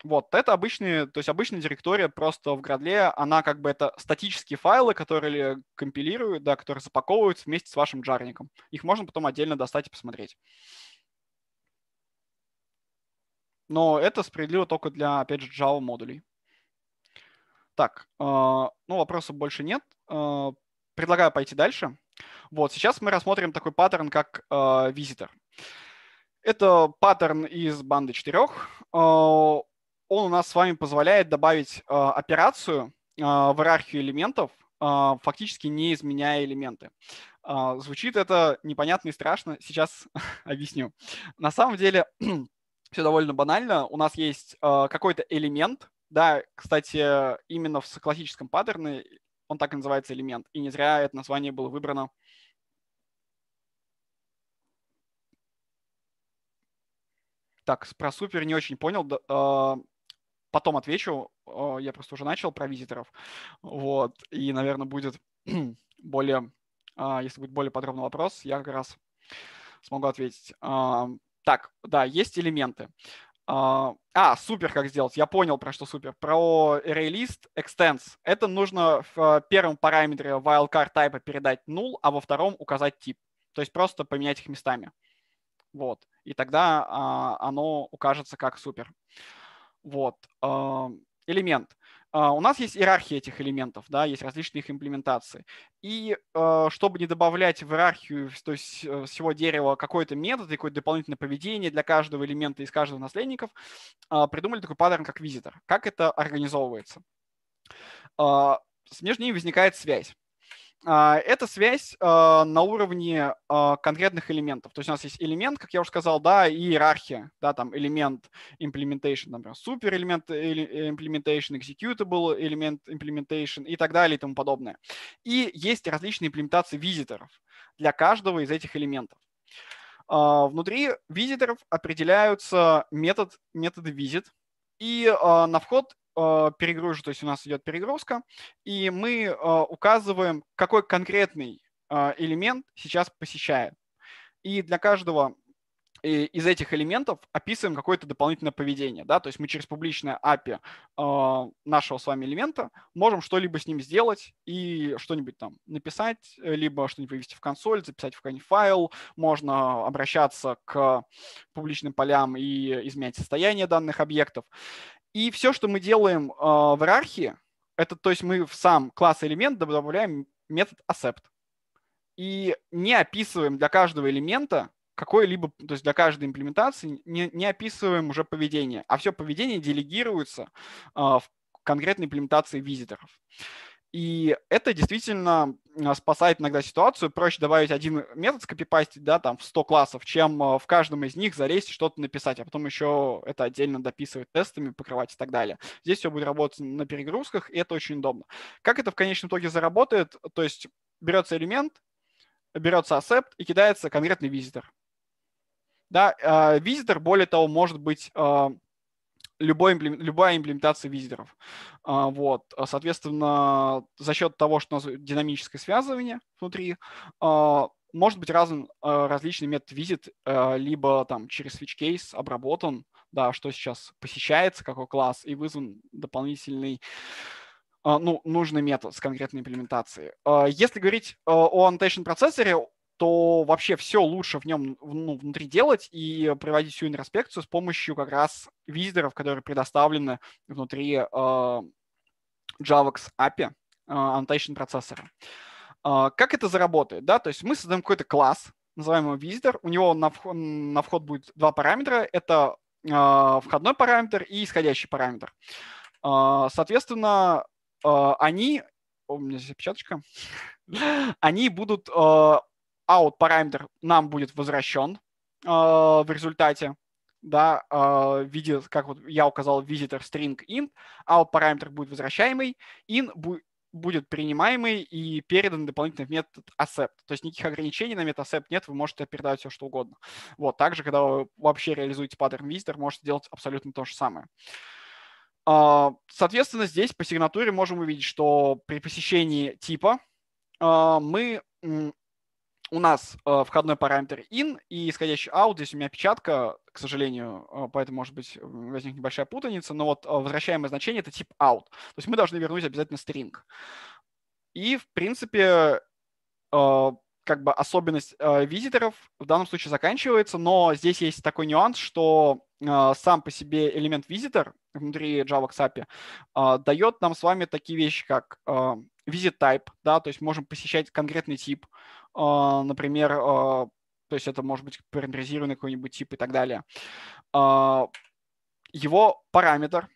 Вот, это обычные, то есть обычная директория просто в Gradle, она как бы это статические файлы, которые компилируют, да, которые запаковываются вместе с вашим джарником. Их можно потом отдельно достать и посмотреть. Но это справедливо только для, опять же, Java модулей. Так, э, ну вопросов больше нет. Э, предлагаю пойти дальше. Вот, сейчас мы рассмотрим такой паттерн, как визитор. А, э, это паттерн из банды четырех он у нас с вами позволяет добавить э, операцию э, в иерархию элементов, э, фактически не изменяя элементы. Э, звучит это непонятно и страшно, сейчас объясню. На самом деле все довольно банально. У нас есть э, какой-то элемент, да, кстати, именно в классическом паттерне он так и называется элемент, и не зря это название было выбрано Так, про супер не очень понял. Э, потом отвечу. Э, я просто уже начал про визиторов. Вот. И, наверное, будет более, а, если будет более подробный вопрос, я как раз смогу ответить. А, так, да, есть элементы. А, а, супер, как сделать. Я понял, про что супер. Про ArrayList extends. Это нужно в первом параметре wildcard type передать null, а во втором указать тип. То есть просто поменять их местами. Вот. И тогда оно укажется как супер. Вот. А, элемент. А, у нас есть иерархия этих элементов, да, есть различные их имплементации. И а, чтобы не добавлять в иерархию то есть, э, всего дерева какой-то метод, какое-то дополнительное поведение для каждого элемента из каждого наследников, придумали такой паттерн, как визитор. Как это организовывается? С ним возникает связь. А, это связь а, на уровне а, конкретных элементов. То есть у нас есть элемент, как я уже сказал, да, и иерархия, да, там элемент implementation, например, супер элемент э, implementation, executable элемент implementation и так далее и тому подобное. И есть различные имплементации визиторов для каждого из этих элементов. Внутри визиторов определяются метод, методы визит, и на вход а, перегружу, то есть у нас идет перегрузка, и мы а, указываем, какой конкретный а, элемент сейчас посещает. И для каждого э, из этих элементов описываем какое-то дополнительное поведение. Да? То есть мы через публичное API нашего с вами элемента можем что-либо с ним сделать и что-нибудь там написать, э, либо что-нибудь вывести в консоль, записать в какой-нибудь файл. Можно обращаться к публичным полям и изменять состояние данных объектов. И все, что мы делаем э, в иерархии, это то есть мы в сам класс элемент добавляем метод accept. И не описываем для каждого элемента какой-либо, то есть для каждой имплементации не, не описываем уже поведение, а все поведение делегируется э, в конкретной имплементации визиторов. И это действительно а, спасает иногда ситуацию. Проще добавить один метод, скопипастить, да, там, в 100 классов, чем а, в каждом из них залезть и что-то написать, а потом еще это отдельно дописывать тестами, покрывать и так далее. Здесь все будет работать на перегрузках, и это очень удобно. Как это в конечном итоге заработает? То есть берется элемент, берется ассепт и кидается конкретный визитор. Да, а, визитор, более того, может быть любой, любая имплементация визитеров. А, вот. А, соответственно, за счет того, что у нас динамическое связывание внутри, а, может быть разным различный метод визит, либо там через switch case обработан, да, что сейчас посещается, какой класс, и вызван дополнительный ну, нужный метод с конкретной имплементацией. Если говорить о annotation процессоре, то вообще все лучше в нем ну, внутри делать и проводить всю интроспекцию с помощью как раз визитеров, которые предоставлены внутри э, JavaX API, э, annotation процессора. Э, как это заработает? Да? То есть мы создаем какой-то класс, называем его визитер, у него на вход, на вход будет два параметра, это э, входной параметр и исходящий параметр. Э, соответственно, э, они... О, у меня здесь опечаточка. Они будут э, out параметр нам будет возвращен э, в результате, да, э, в виде, как вот я указал, visitor string int, out параметр будет возвращаемый, in бу- будет принимаемый и передан дополнительный метод accept. То есть никаких ограничений на метод accept нет, вы можете передавать все, что угодно. Вот, также, когда вы вообще реализуете паттерн visitor, можете делать абсолютно то же самое. Э, соответственно, здесь по сигнатуре можем увидеть, что при посещении типа э, мы у нас э, входной параметр in и исходящий out. Здесь у меня печатка, к сожалению, э, поэтому, может быть, возник небольшая путаница, но вот э, возвращаемое значение — это тип out. То есть мы должны вернуть обязательно string. И, в принципе, э, как бы особенность э, визиторов в данном случае заканчивается, но здесь есть такой нюанс, что э, сам по себе элемент визитор внутри Java XAPI э, дает нам с вами такие вещи, как э, visit type, да, то есть можем посещать конкретный тип, а, например, а, то есть это может быть параметризированный какой-нибудь тип и так далее. А, его параметр,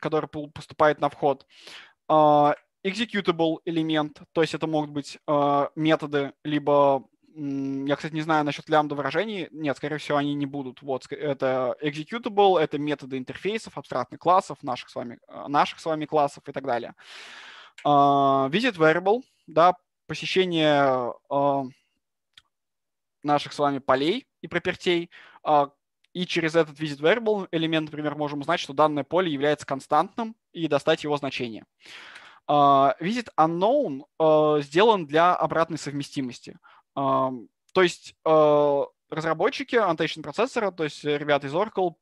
который поступает на вход, executable элемент, то есть это могут быть методы, либо я, кстати, не знаю насчет лямбда выражений. Нет, скорее всего, они не будут. Вот, это executable, это методы интерфейсов, абстрактных классов, наших с вами, наших с вами классов и так далее. Uh, visit variable, да, посещение а, наших с вами полей и пропертей, а, и через этот visit variable элемент, например, можем узнать, что данное поле является константным и достать его значение. А, visit unknown сделан для обратной совместимости. То есть разработчики annotation процессора, то есть ребята из Oracle,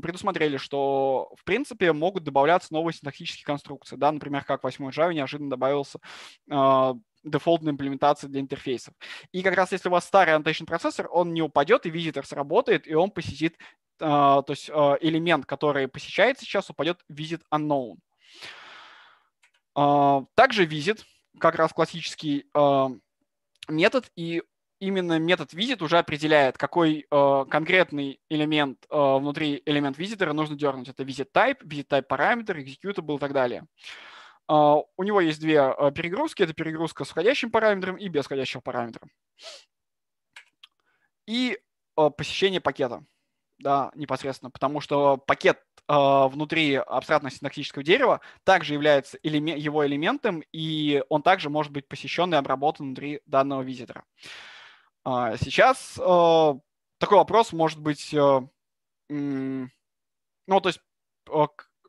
предусмотрели, что в принципе могут добавляться новые синтаксические конструкции. Да, например, как в 8 Java неожиданно добавился дефолтной имплементации для интерфейсов. И как раз если у вас старый annotation процессор, он не упадет, и визитор сработает, и он посетит, а, то есть а, элемент, который посещает сейчас, упадет visit unknown. А, также visit, как раз классический метод, и именно метод визит уже определяет, какой э, конкретный элемент э, внутри элемент визитора нужно дернуть. Это визит type, визит type параметр, executable и так далее. А, у него есть две а, перегрузки. Это перегрузка с входящим параметром и без входящего параметра. И а, посещение пакета да, непосредственно, потому что пакет э, внутри абстрактного синтаксического дерева также является элеме- его элементом, и он также может быть посещен и обработан внутри данного визитора. Э, сейчас э, такой вопрос может быть, э, ну, то есть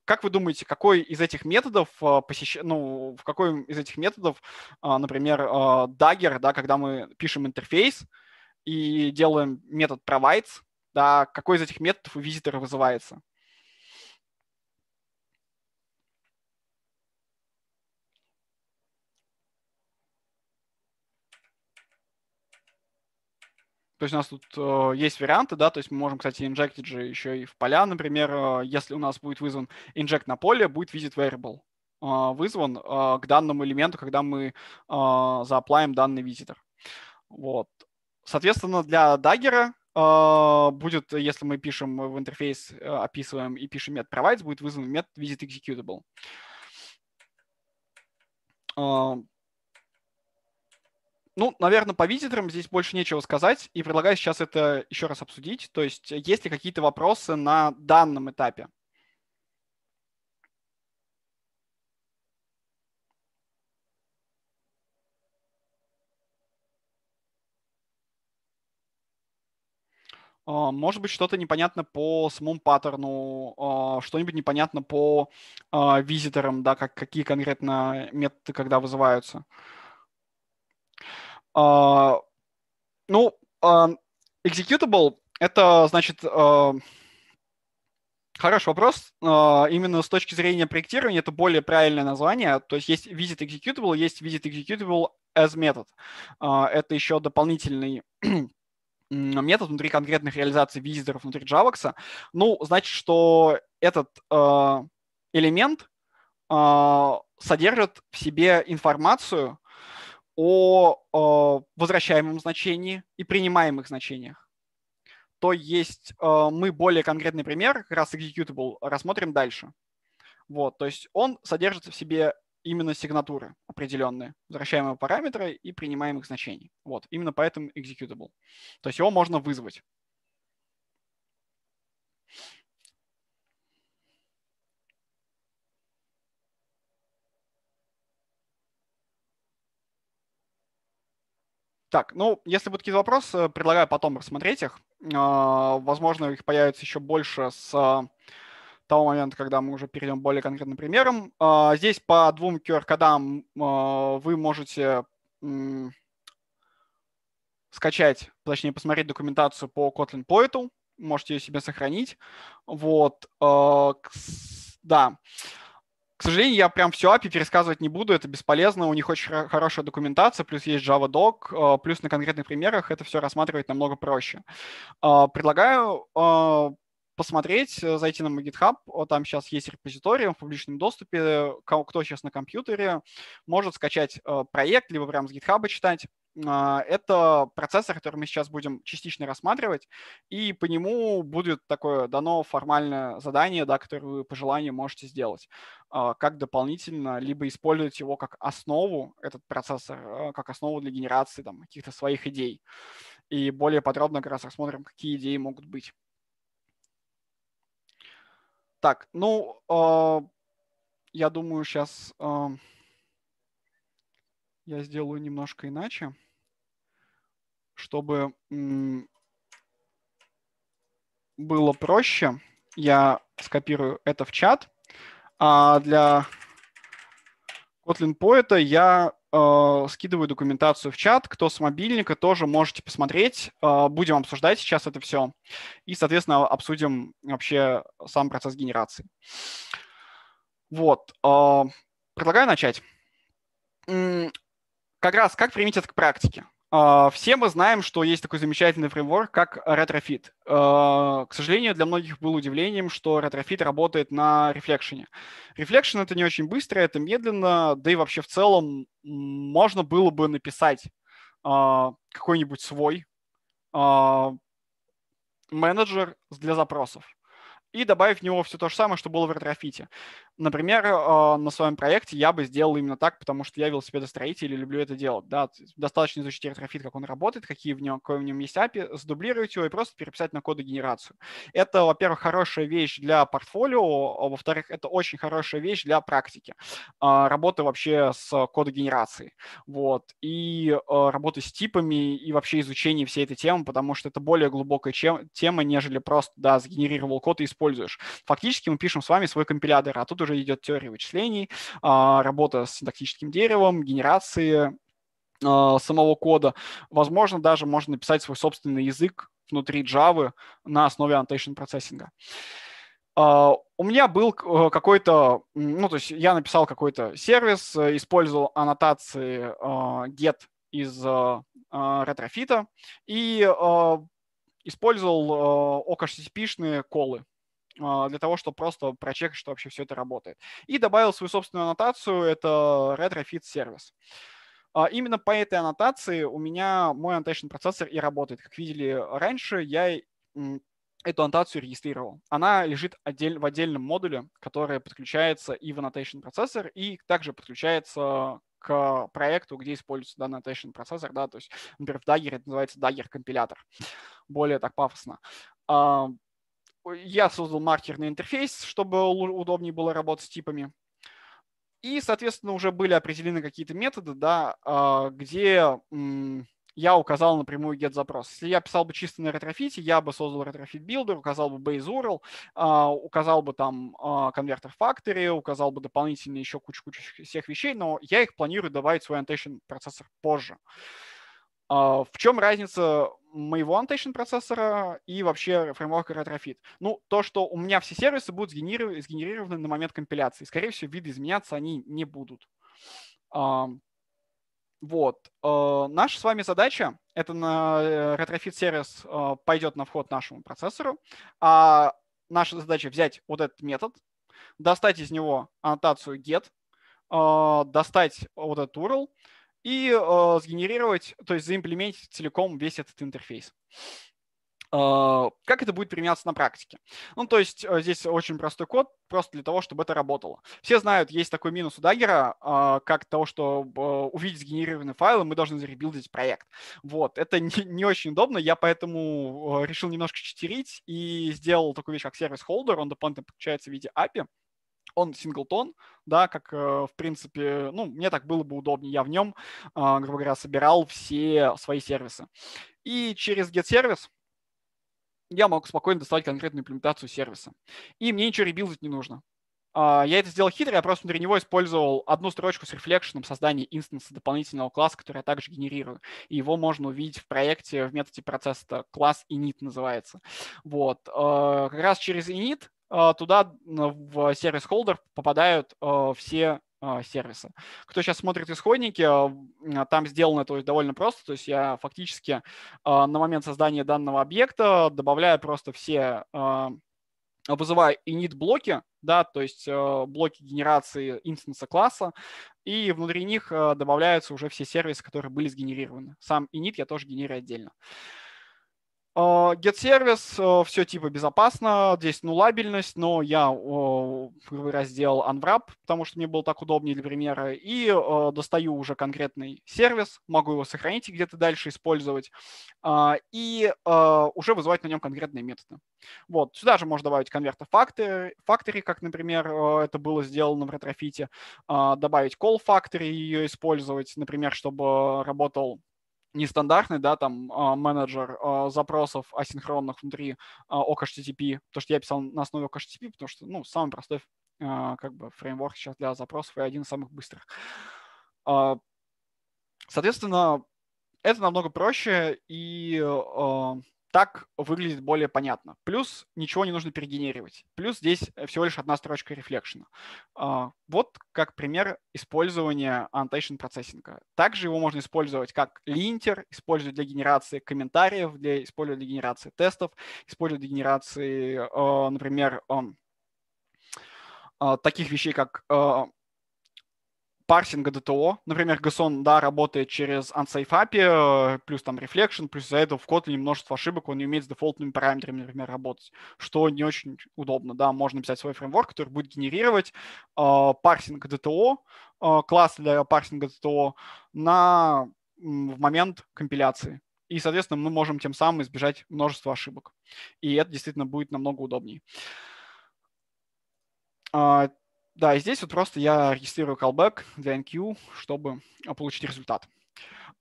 как вы думаете, какой из этих методов а, посещ... ну, в какой из этих методов, а, например, а, Dagger, да, когда мы пишем интерфейс и делаем метод provides, да, какой из этих методов у визитора вызывается? То есть у нас тут э, есть варианты, да, то есть мы можем, кстати, инжектить же еще и в поля, например, э, если у нас будет вызван инжект на поле, будет visit variable э, вызван э, к данному элементу, когда мы э, заплаем данный визитор. Вот. Соответственно, для даггера э, будет, если мы пишем в интерфейс, э, описываем и пишем метод provides, будет вызван метод visit executable. Э, ну, наверное, по визитерам здесь больше нечего сказать, и предлагаю сейчас это еще раз обсудить. То есть, есть ли какие-то вопросы на данном этапе? А, может быть, что-то непонятно по самому паттерну, а, что-нибудь непонятно по а, визитерам, да, как, какие конкретно методы когда вызываются. А, ну, а, executable – это, значит, а, хороший вопрос. А, именно с точки зрения проектирования это более правильное название. То есть есть visit executable, есть visit executable as метод. А, это еще дополнительный метод внутри конкретных реализаций визитеров внутри JavaX. Ну, значит, что этот э, элемент э, содержит в себе информацию, о, о э, возвращаемом значении и принимаемых значениях. То есть э, мы более конкретный пример, как раз executable, рассмотрим дальше. Вот, то есть он содержит в себе именно сигнатуры определенные, возвращаемые параметры и принимаемых значений. Вот, именно поэтому executable. То есть его можно вызвать. Так, ну, если будут какие-то вопросы, э, предлагаю потом рассмотреть их. А, возможно, их появится еще больше с а, того момента, когда мы уже перейдем к более конкретным примерам. А, здесь по двум QR-кодам вы можете скачать, точнее, посмотреть документацию по Kotlin Poet. Можете ее себе сохранить. Вот. Да. К сожалению, я прям все API пересказывать не буду, это бесполезно, у них очень хорошая документация, плюс есть JavaDoc, а, плюс на конкретных примерах это все рассматривать намного проще. А, предлагаю а, посмотреть, э, зайти на мой GitHub, там сейчас есть репозиторий в публичном доступе, э, кто сейчас на компьютере, может скачать э, проект, либо прям с GitHub читать. А, это процессор, который мы сейчас будем частично рассматривать, и по нему будет такое дано формальное задание, да, которое вы по желанию можете сделать, а, как дополнительно, либо использовать его как основу, этот процессор, а, как основу для генерации там, каких-то своих идей. И более подробно как раз рассмотрим, какие идеи могут быть. Так, ну, я думаю, сейчас я сделаю немножко иначе, чтобы было проще. Я скопирую это в чат. А для Kotlin Poet я э, скидываю документацию в чат. Кто с мобильника, тоже можете посмотреть. Э, будем обсуждать сейчас это все. И, соответственно, обсудим вообще сам процесс генерации. Вот. Э, предлагаю начать как раз как применить это к практике? А, все мы знаем, что есть такой замечательный фреймворк, как Retrofit. А, к сожалению, для многих было удивлением, что Retrofit работает на рефлекшене. Reflection это не очень быстро, это медленно, да и вообще в целом можно было бы написать а, какой-нибудь свой менеджер для запросов и добавить в него все то же самое, что было в ретрофите например, а, на своем проекте я бы сделал именно так, потому что я велосипедостроитель и люблю это делать. Да? Достаточно изучить ретрофит, как он работает, какие в нем, какой в нем есть API, сдублировать его и просто переписать на кодогенерацию. Это, во-первых, хорошая вещь для портфолио, а во-вторых, это очень хорошая вещь для практики, а, работы вообще с кодогенерацией, вот, и а, работы с типами и вообще изучение всей этой темы, потому что это более глубокая тема, нежели просто, да, сгенерировал код и используешь. Фактически мы пишем с вами свой компилятор, а тут уже тоже идет теория вычислений, а, работа с синтаксическим деревом, генерации а, самого кода. Возможно, даже можно написать свой собственный язык внутри Java на основе annotation процессинга. у меня был э, какой-то, ну, то есть я написал какой-то сервис, э, использовал аннотации а, get из ретрофита э, и использовал OKHTTP-шные колы а, для того, чтобы просто прочекать, что вообще все это работает. И добавил свою собственную аннотацию, это Retrofit сервис. А, именно по этой аннотации у меня мой annotation процессор и работает. Как видели раньше, я эту аннотацию регистрировал. Она лежит отдель, в отдельном модуле, который подключается и в annotation процессор, и также подключается к проекту, где используется данный annotation процессор, да, то есть, например, в Dagger это называется Dagger компилятор, более так пафосно. А, я создал маркерный интерфейс, чтобы удобнее было работать с типами. И, соответственно, уже были определены какие-то методы, да, а, где я указал напрямую get запрос. Если я писал бы чисто на ретрофите, я бы создал Retrofit Builder, указал бы base URL, а, указал бы там а, конвертер factory, указал бы дополнительно еще кучу-кучу всех вещей, но я их планирую добавить в свой annotation процессор позже. В чем разница моего annotation процессора и вообще фреймворка RetroFit. Ну, то, что у меня все сервисы будут сгенерированы, сгенерированы на момент компиляции. Скорее всего, изменяться они не будут. Вот. Э, наша с вами задача — это на э, RetroFit сервис э, пойдет на вход нашему процессору, а наша задача — взять вот этот метод, достать из него аннотацию get, достать вот этот URL, и э, сгенерировать, то есть заимплементить целиком весь этот интерфейс. Э, как это будет применяться на практике? Ну, то есть э, здесь очень простой код, просто для того, чтобы это работало. Все знают, есть такой минус у Dagger, э, как того, что э, увидеть сгенерированные файлы, мы должны заребилдить проект. Вот, это не, не очень удобно, я поэтому решил немножко читерить и сделал такую вещь, как сервис-холдер, он дополнительно подключается в виде API, он синглтон, да, как, э, в принципе, ну, мне так было бы удобнее. Я в нем, а, грубо говоря, собирал все свои сервисы. И через get-сервис я мог спокойно доставать конкретную имплементацию сервиса. И мне ничего ребилзать не нужно. А, я это сделал хитро, я просто внутри него использовал одну строчку с рефлекшеном создания инстанса дополнительного класса, который я также генерирую. И его можно увидеть в проекте в методе процесса класс init называется. Вот. А, как раз через init а, туда в сервис-холдер попадают а, все а, сервиса. Кто сейчас смотрит исходники, там сделано это довольно просто. То есть я фактически на момент создания данного объекта добавляю просто все вызываю init блоки, да, то есть блоки генерации инстанса класса, и внутри них добавляются уже все сервисы, которые были сгенерированы. Сам init я тоже генерирую отдельно. Get а, сервис э, все типа безопасно, здесь нулабельность, но я первый раз сделал unwrap, потому что мне было так удобнее для примера, и э, достаю уже конкретный сервис, могу его сохранить и где-то дальше использовать, а, и э, уже вызывать на нем конкретные методы. Вот, сюда же можно добавить конвертер factory, factory, как, например, это было сделано в ретрофите, а, добавить call factory и ее использовать, например, чтобы работал нестандартный, да, там а, менеджер а, запросов асинхронных внутри а, OKHTTP, то что я писал на основе OKHTTP, потому что, ну, самый простой как бы фреймворк сейчас для запросов и один из самых быстрых. Соответственно, это намного проще, и так выглядит более понятно. Плюс ничего не нужно перегенерировать. Плюс здесь э, всего лишь одна строчка рефлекшена. А, вот как пример использования annotation процессинга. Также его можно использовать как линтер, использовать для генерации комментариев, для, использовать для генерации тестов, использовать для генерации, э, например, эм, э, таких вещей, как парсинга ДТО. Например, Гасон, да, работает через unsafe API, э, плюс там reflection, плюс из-за этого в Kotlin множество ошибок, он не умеет с дефолтными параметрами, например, работать, что не очень удобно, да, можно писать свой фреймворк, который будет генерировать э, парсинг ДТО, э, класс для парсинга ДТО на в момент компиляции. И, соответственно, мы можем тем самым избежать множества ошибок. И это действительно будет намного удобнее. А, да, здесь вот просто я регистрирую callback для NQ, чтобы а, получить результат.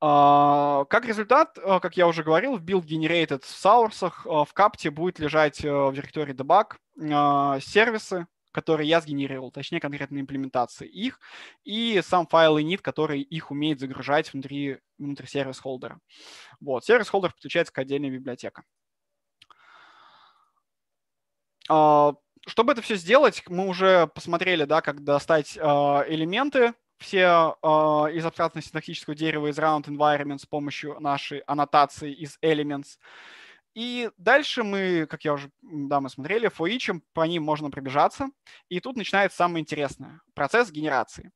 А, как результат, а, как я уже говорил, в build generated в source в капте будет лежать в директории debug сервисы, которые я сгенерировал, точнее конкретные имплементации их, и сам файл init, который их умеет загружать внутри, внутри сервис-холдера. Вот, сервис-холдер подключается к отдельной библиотеке. Чтобы это все сделать, мы уже посмотрели, да, как достать э, элементы все э, из абстрактного синтаксического дерева, из Round Environment с помощью нашей аннотации из Elements. И дальше мы, как я уже, да, мы смотрели, for each, по ним можно пробежаться. И тут начинается самое интересное – процесс генерации.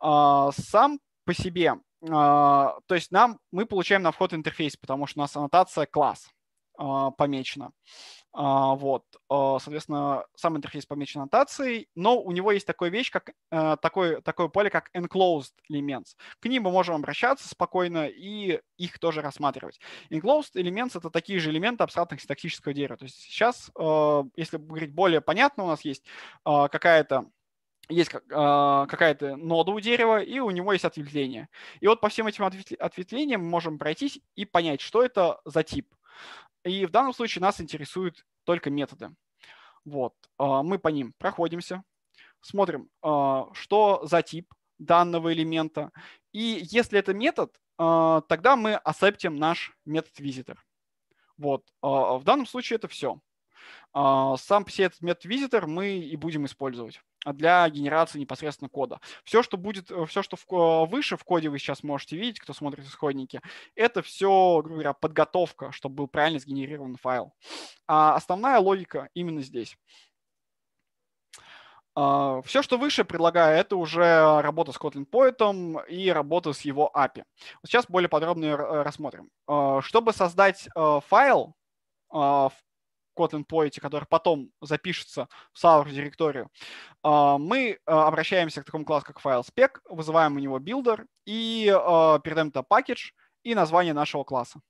Э, сам по себе, э, то есть нам, мы получаем на вход интерфейс, потому что у нас аннотация класс э, помечена. Э, а, вот, а, соответственно, сам интерфейс помечен аннотацией, но у него есть такая вещь, как э, такое, такое поле, как enclosed elements. К ним мы можем обращаться спокойно и их тоже рассматривать. Enclosed elements — это такие же элементы абстрактных синтаксического дерева. То есть сейчас, э, если говорить более понятно, у нас есть э, какая-то есть какая-то нода у дерева, и у него есть ответвление. И вот по всем этим ответвлениям мы можем пройтись и понять, что это за тип. И в данном случае нас интересуют только методы. Вот, а, мы по ним проходимся, смотрим, а, что за тип данного элемента. И если это метод, а, тогда мы асептим наш метод визитор. Вот, в данном случае это все. А, сам по себе этот метод визитор мы и будем использовать для генерации непосредственно кода. Все, что будет, э, все, что в, выше в коде вы сейчас можете видеть, кто смотрит исходники, это все, грубо говоря, подготовка, чтобы был правильно сгенерирован файл. А основная логика именно здесь. Uh, а, все, что выше предлагаю, это уже работа с Kotlin Poet и работа с его API. Сейчас более подробно э, рассмотрим. Uh, чтобы создать uh, файл в Kotlin Poet, который потом запишется в Sour директорию, а, мы э, обращаемся к такому классу, как FileSpec, вызываем у него билдер и э, передаем это package и название нашего класса.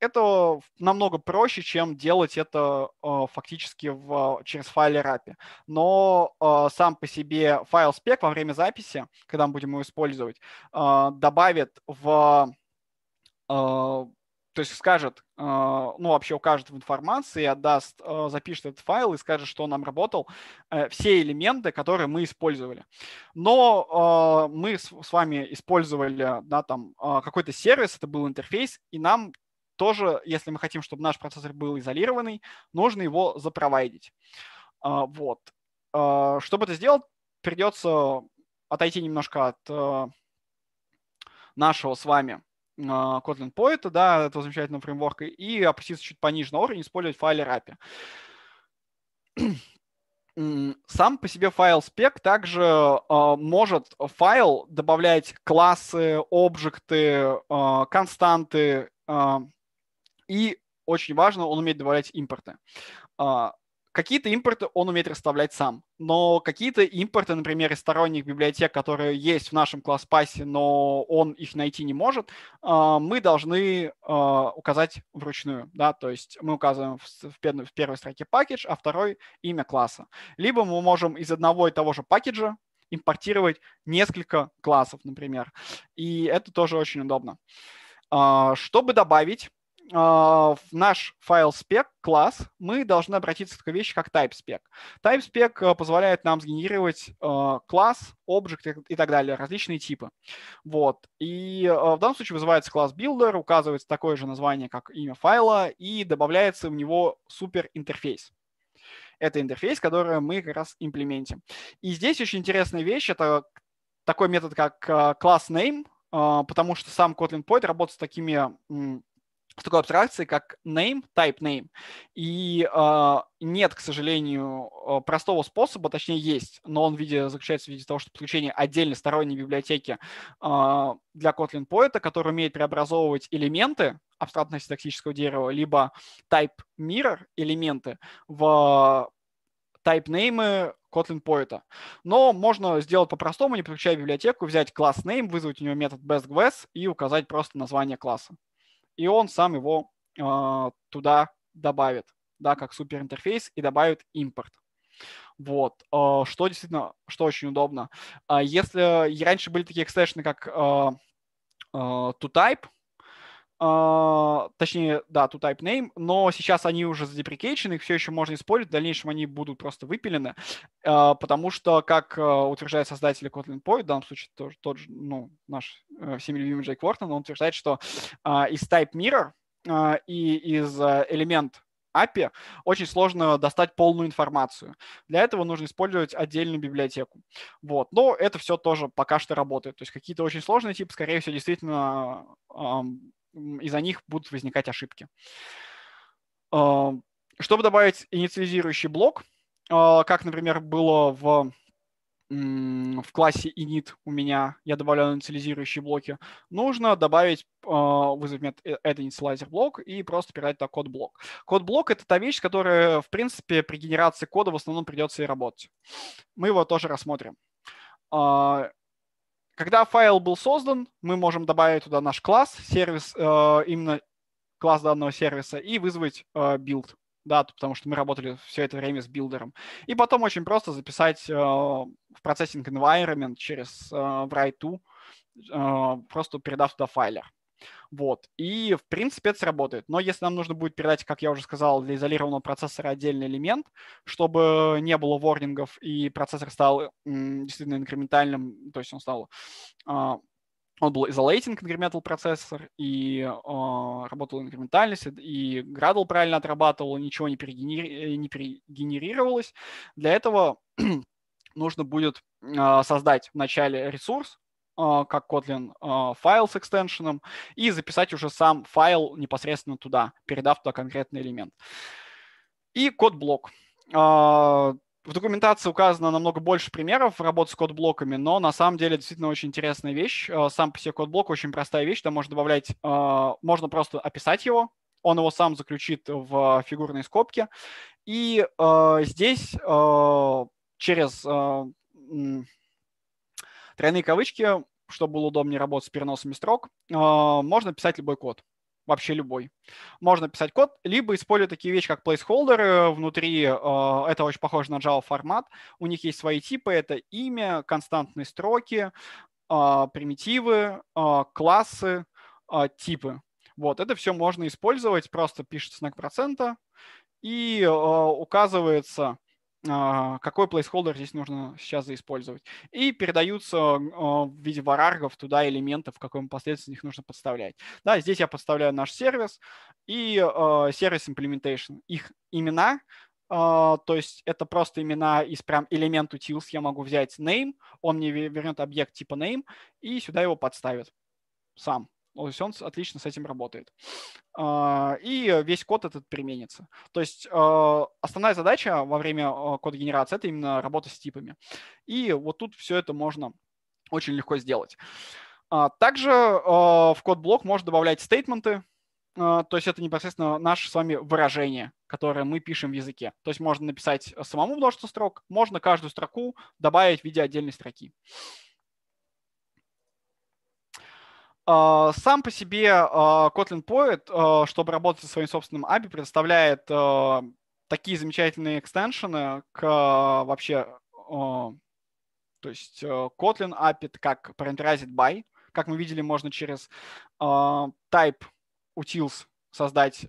Это намного проще, чем делать это э, фактически в, через файлер API. Но сам по себе файл спек во время записи, когда мы будем его использовать, добавит в то есть скажет, э, ну вообще укажет в информации, отдаст, э, запишет этот файл и скажет, что он нам работал э, все элементы, которые мы использовали. Но мы с вами использовали да, там, какой-то сервис, это был интерфейс, и нам тоже, если мы хотим, чтобы наш процессор был изолированный, нужно его запровайдить. Вот. Чтобы это сделать, придется отойти немножко от нашего с вами а, Kotlin Poet, да, этого замечательного фреймворка, и опуститься чуть пониже на уровень, использовать файлы RAPI. Сам по себе файл спек также э, может файл добавлять классы, объекты, э, константы, э, и очень важно, он умеет добавлять импорты. Какие-то импорты он умеет расставлять сам, но какие-то импорты, например, из сторонних библиотек, которые есть в нашем класс-пассе, но он их найти не может, а, мы должны а, указать вручную. Да? То есть мы указываем в первой строке package, а второй — имя класса. Либо мы можем из одного и того же пакеджа импортировать несколько классов, например. И это тоже очень удобно. А, чтобы добавить а, в наш файл spec класс мы должны обратиться к такой вещи, как type spec. Type spec э, позволяет нам сгенерировать э, класс, объект и так далее, различные типы. Вот. И э, в данном случае вызывается класс builder, указывается такое же название, как имя файла, и добавляется в него супер интерфейс. Это интерфейс, который мы как раз имплементим. И здесь очень интересная вещь, это такой метод, как class name, потому что сам Kotlin Point работает с такими в такой абстракции, как name, type name. И э, нет, к сожалению, а, простого способа, точнее есть, но он в виде, заключается в виде того, что подключение отдельной сторонней библиотеки э, для Kotlin Poet, который умеет преобразовывать элементы абстрактно-синтаксического дерева, либо type mirror элементы в type name Kotlin Poet. Но можно сделать по-простому, не подключая библиотеку, взять класс name, вызвать у него метод bestGlass и указать просто название класса и он сам его э, туда добавит, да, как суперинтерфейс, и добавит импорт. Вот, э, что действительно, что очень удобно. А если раньше были такие экстеншены, как э, а, э, toType, а, точнее, да, to type name, но сейчас они уже задеприкейчены, их все еще можно использовать, в дальнейшем они будут просто выпилены, а, потому что, как э, утверждает создатель Kotlin Poi, в данном случае тоже тот же, ну, наш всеми э, любимый Джейк Уортон, он утверждает, что а, из type mirror и из э, элемент API очень сложно достать полную информацию. Для этого нужно использовать отдельную библиотеку. Вот. Но это все тоже пока что работает. То есть какие-то очень сложные типы, скорее всего, действительно из-за них будут возникать ошибки. Чтобы добавить инициализирующий блок, а, как, например, было в, в классе init у меня, я добавлял инициализирующие блоки, нужно добавить а, вызов метод э, это инициализер блок и просто передать туда код блок. Код блок это та вещь, которая, в принципе, при генерации кода в основном придется и работать. Мы его тоже рассмотрим. А, когда файл был создан, мы можем добавить туда наш класс, сервис, э, именно класс данного сервиса и вызвать build, э, Да, потому что мы работали все это время с билдером. И потом очень просто записать э, в процессинг environment через write to, просто передав туда файлер. Вот. И, в принципе, это сработает. Но если нам нужно будет передать, как я уже сказал, для изолированного процессора отдельный элемент, чтобы не было ворнингов, и процессор стал действительно инкрементальным, то есть он стал а, он был изолейтинг incremental процессор, и э, а, работала инкрементальность, и Gradle правильно отрабатывал, ничего не, перегенери... не перегенерировалось. Для этого нужно будет э, создать вначале ресурс, а, как Kotlin, а, файл с экстеншеном и записать уже сам файл непосредственно туда, передав туда конкретный элемент. И код-блок. А, в документации указано намного больше примеров работы с код-блоками, но на самом деле действительно очень интересная вещь. Сам по себе код-блок очень простая вещь, там можно добавлять, можно просто описать его, он его сам заключит в фигурной скобке. И здесь через Тройные кавычки, чтобы было удобнее работать с переносами строк, а, можно писать любой код вообще любой. Можно писать код, либо использовать такие вещи, как плейсхолдеры э, внутри. А, это очень похоже на Java формат. У них есть свои типы. Это имя, константные строки, а, примитивы, классы, типы. Вот, это все можно использовать. Просто пишется знак процента и указывается а, какой placeholder здесь нужно сейчас заиспользовать. И передаются а, в виде вараргов туда элементы, в каком последовательности их нужно подставлять. Да, здесь я подставляю наш сервис и а, сервис implementation. Их имена, то есть это просто имена из прям элемент utils. Я могу взять name, он мне вернет объект типа name и сюда его подставит сам. То есть он отлично с этим работает. А, и весь код этот применится. То есть а, основная задача во время а, код генерации это именно работа с типами. И вот тут все это можно очень легко сделать. Также в код-блок можно добавлять стейтменты, то есть это непосредственно наше с вами выражение, которое мы пишем в языке. То есть можно написать самому множество строк, можно каждую строку добавить в виде отдельной строки. Uh, а, сам по себе а, Kotlin Poet, а, чтобы работать со своим собственным API, предоставляет такие замечательные экстеншены к вообще, то есть Kotlin API, как Parentherized by, как мы видели, можно через type utils создать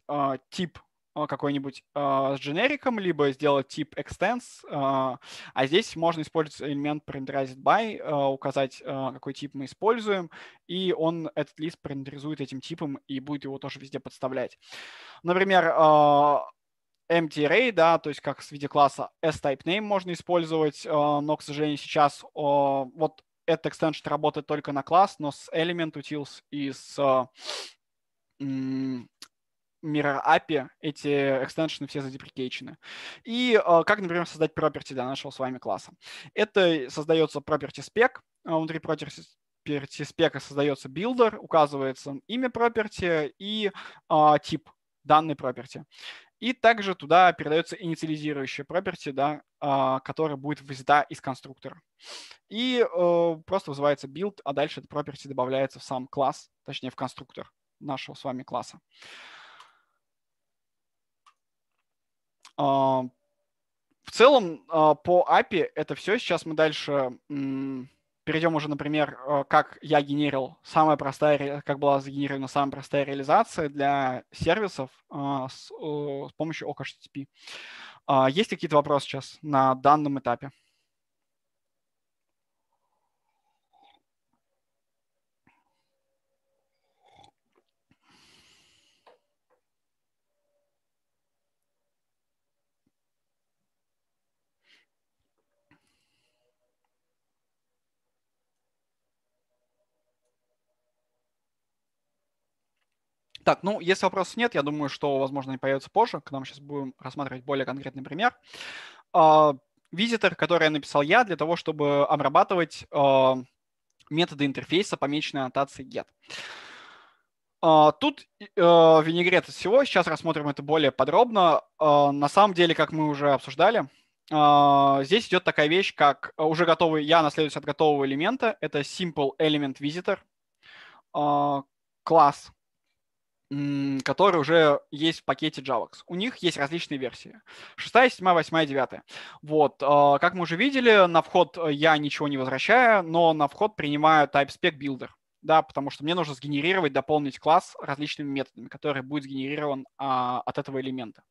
тип а, какой-нибудь э, с дженериком, либо сделать тип extends, э, а здесь можно использовать элемент parameterized by, э, указать, э, какой тип мы используем, и он этот лист параметризует этим типом и будет его тоже везде подставлять. Например, э, empty array, да, то есть как в виде класса s-type name можно использовать, э, но, к сожалению, сейчас э, вот этот extension работает только на класс, но с element utils и с Mirror API эти экстеншены все задеприкейчены. И а, как, например, создать property для нашего с вами класса. Это создается property spec, а, внутри property спека создается билдер, указывается имя property и э, тип данной property. И также туда передается инициализирующая property, да, э, которая будет взята из конструктора. И э, просто вызывается build, а дальше эта property добавляется в сам класс, точнее в конструктор нашего с вами класса. Э, А, в целом, а, по API это все. Сейчас мы дальше перейдем уже, например, а, как я генерил самая простая, как была загенерирована самая простая реализация для сервисов с, помощью OKHTTP. Есть ли какие-то вопросы сейчас на данном этапе? Так, ну, если вопросов нет, я думаю, что, возможно, они появятся позже. когда мы сейчас будем рассматривать более конкретный пример. А, визитор, который я написал я для того, чтобы обрабатывать а, методы интерфейса, помеченные аннотацией get. А, тут винегрет из всего. Сейчас рассмотрим это более подробно. На самом деле, как мы уже обсуждали, здесь идет такая вещь, как уже готовый, я наследуюсь от готового элемента. Это simple element visitor класс, которые уже есть в пакете JavaX. У них есть различные версии. шестая, седьмая, восьмая, девятая. Вот. А, как мы уже видели, на вход э, я ничего не возвращаю, но на вход принимаю TypeSpec Builder. Да, потому что мне нужно сгенерировать, дополнить класс различными методами, который будет сгенерирован а, от этого элемента.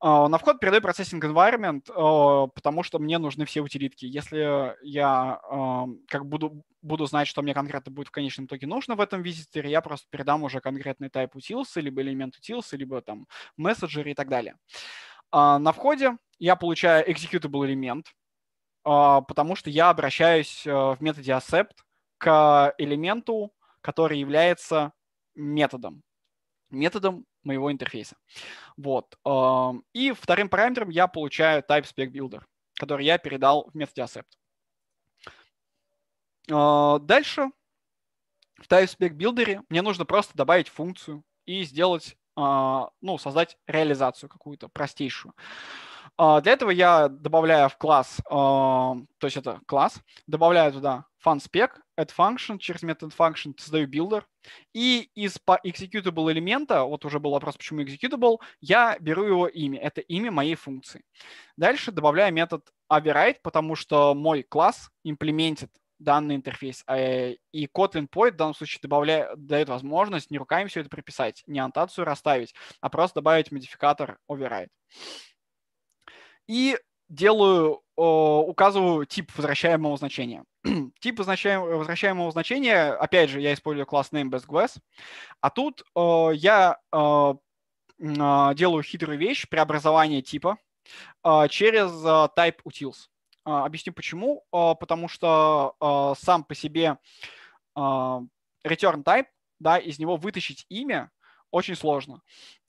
А, на вход передаю Processing environment, а, потому что мне нужны все утилитки. Если я а, как буду, буду знать, что мне конкретно будет в конечном итоге нужно в этом визитере, я просто передам уже конкретный type utils, либо элемент utils, либо там мессенджер и так далее. На входе я получаю executable элемент, потому что я обращаюсь в методе accept к элементу, который является методом методом моего интерфейса. Вот. И вторым параметром я получаю type spec builder, который я передал вместо accept. А, дальше в type spec builder мне нужно просто добавить функцию и сделать, а, ну, создать реализацию какую-то простейшую. А, для этого я добавляю в класс, то есть это класс, добавляю туда funspec, add function, через метод function создаю билдер. И из по executable элемента, вот уже был вопрос, почему executable, я беру его имя. Это имя моей функции. Дальше добавляю метод override, потому что мой класс имплементит данный интерфейс. А, и Kotlin Point в данном случае добавляет, дает возможность не руками все это приписать, не аннотацию расставить, а просто добавить модификатор override. И делаю, указываю тип возвращаемого значения. тип возвращаемого значения, опять же, я использую класс name best class, а тут э, я э, э, делаю хитрую вещь, преобразование типа э, через э, type utils. Э, объясню почему. Э, потому что э, сам по себе э, return type, да, из него вытащить имя очень сложно.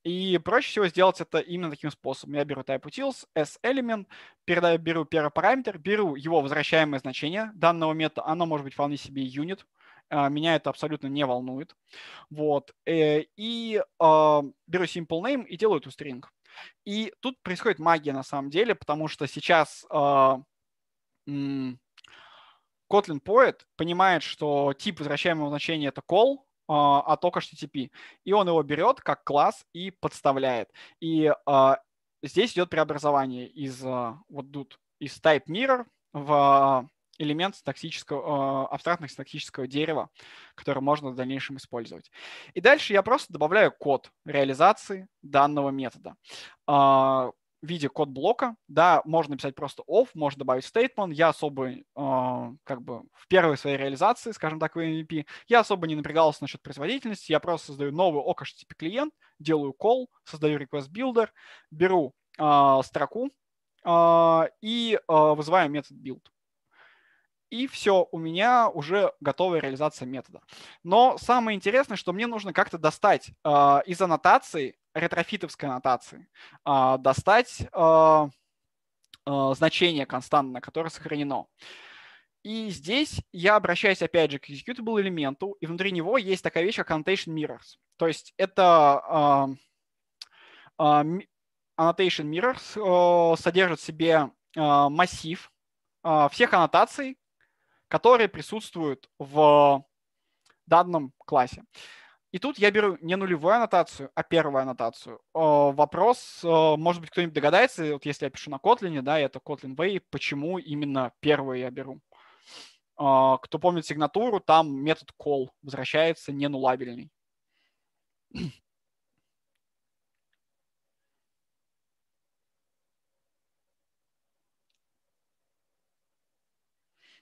И проще всего сделать это именно таким способом. Я беру type utils s-element, передаю, беру первый параметр, беру его возвращаемое значение данного метода оно может быть вполне себе unit, а, меня это абсолютно не волнует. Вот. Э, и а, беру simple name и делаю эту string. И тут происходит магия на самом деле, потому что сейчас а, Kotlin Poet понимает, что тип возвращаемого значения это call, а, отток HTTP. И он его берет как класс и подставляет. И а, здесь идет преобразование из а, вот тут из type mirror в элемент синтаксического, абстрактных синтаксического дерева, который можно в дальнейшем использовать. И дальше я просто добавляю код реализации данного метода в виде код блока. Да, можно писать просто off, можно добавить statement. Я особо, э, как бы, в первой своей реализации, скажем так, в MVP, я особо не напрягался насчет производительности. Я просто создаю новый OKHTTP клиент, делаю call, создаю request builder, беру э, строку э, и э, вызываю метод build. И все, у меня уже готовая реализация метода. Но самое интересное, что мне нужно как-то достать э, из аннотации ретрофитовской аннотации, э, достать э, э, значение константно, которое сохранено. И здесь я обращаюсь опять же к executable элементу, и внутри него есть такая вещь, как annotation mirrors. То есть это э, э, annotation mirrors э, содержит в себе э, массив э, всех аннотаций, которые присутствуют в данном классе. Э, и тут я беру не нулевую аннотацию, а первую аннотацию. Э, вопрос, э, может быть, кто-нибудь догадается, вот если я пишу на Kotlin, да, это Kotlin Way, почему именно первую я беру? Э, кто помнит сигнатуру, там метод call возвращается не нулабельный.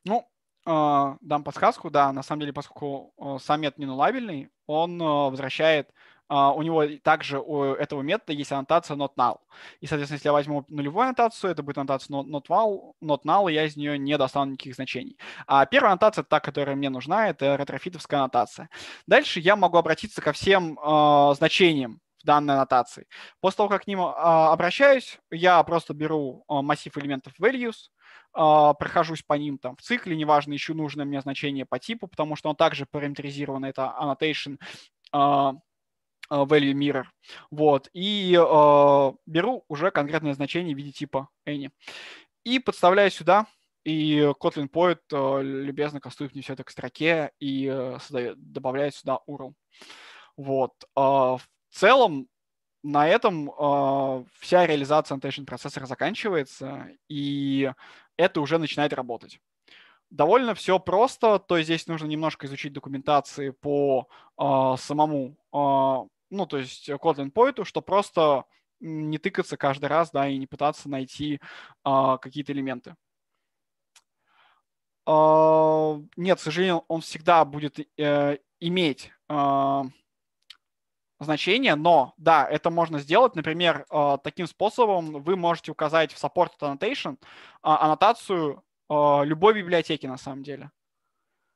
Ну, а, дам подсказку, да, на самом деле, поскольку э, сам метод ненулабельный, он э, возвращает, а, у него также у этого метода есть аннотация not null. И, соответственно, если я возьму нулевую аннотацию, это будет аннотация not, not, null, not null, и я из нее не достану никаких значений. А первая аннотация, та, которая мне нужна, это ретрофитовская аннотация. Дальше я могу обратиться ко всем э, значениям, данной аннотации. После того, как к ним а, обращаюсь, я просто беру а, массив элементов values, а, прохожусь по ним там в цикле, неважно, ищу нужное мне значение по типу, потому что он также параметризирован, это annotation value mirror. Вот. И беру уже конкретное значение в виде типа any. И подставляю сюда, и Kotlin Poet э, любезно кастует мне все это к строке и э, создает, добавляет сюда URL. Вот. Э, в в целом на этом э, вся реализация annotation процессора заканчивается, и это уже начинает работать. Довольно все просто, то есть здесь нужно немножко изучить документации по э, самому, э, ну, то есть Kotlin Point, что просто не тыкаться каждый раз, да, и не пытаться найти э, какие-то элементы. Э, нет, к сожалению, он всегда будет э, иметь... Э, значение, но да, это можно сделать. Например, а, таким способом вы можете указать в support annotation а, аннотацию а, любой библиотеки на самом деле.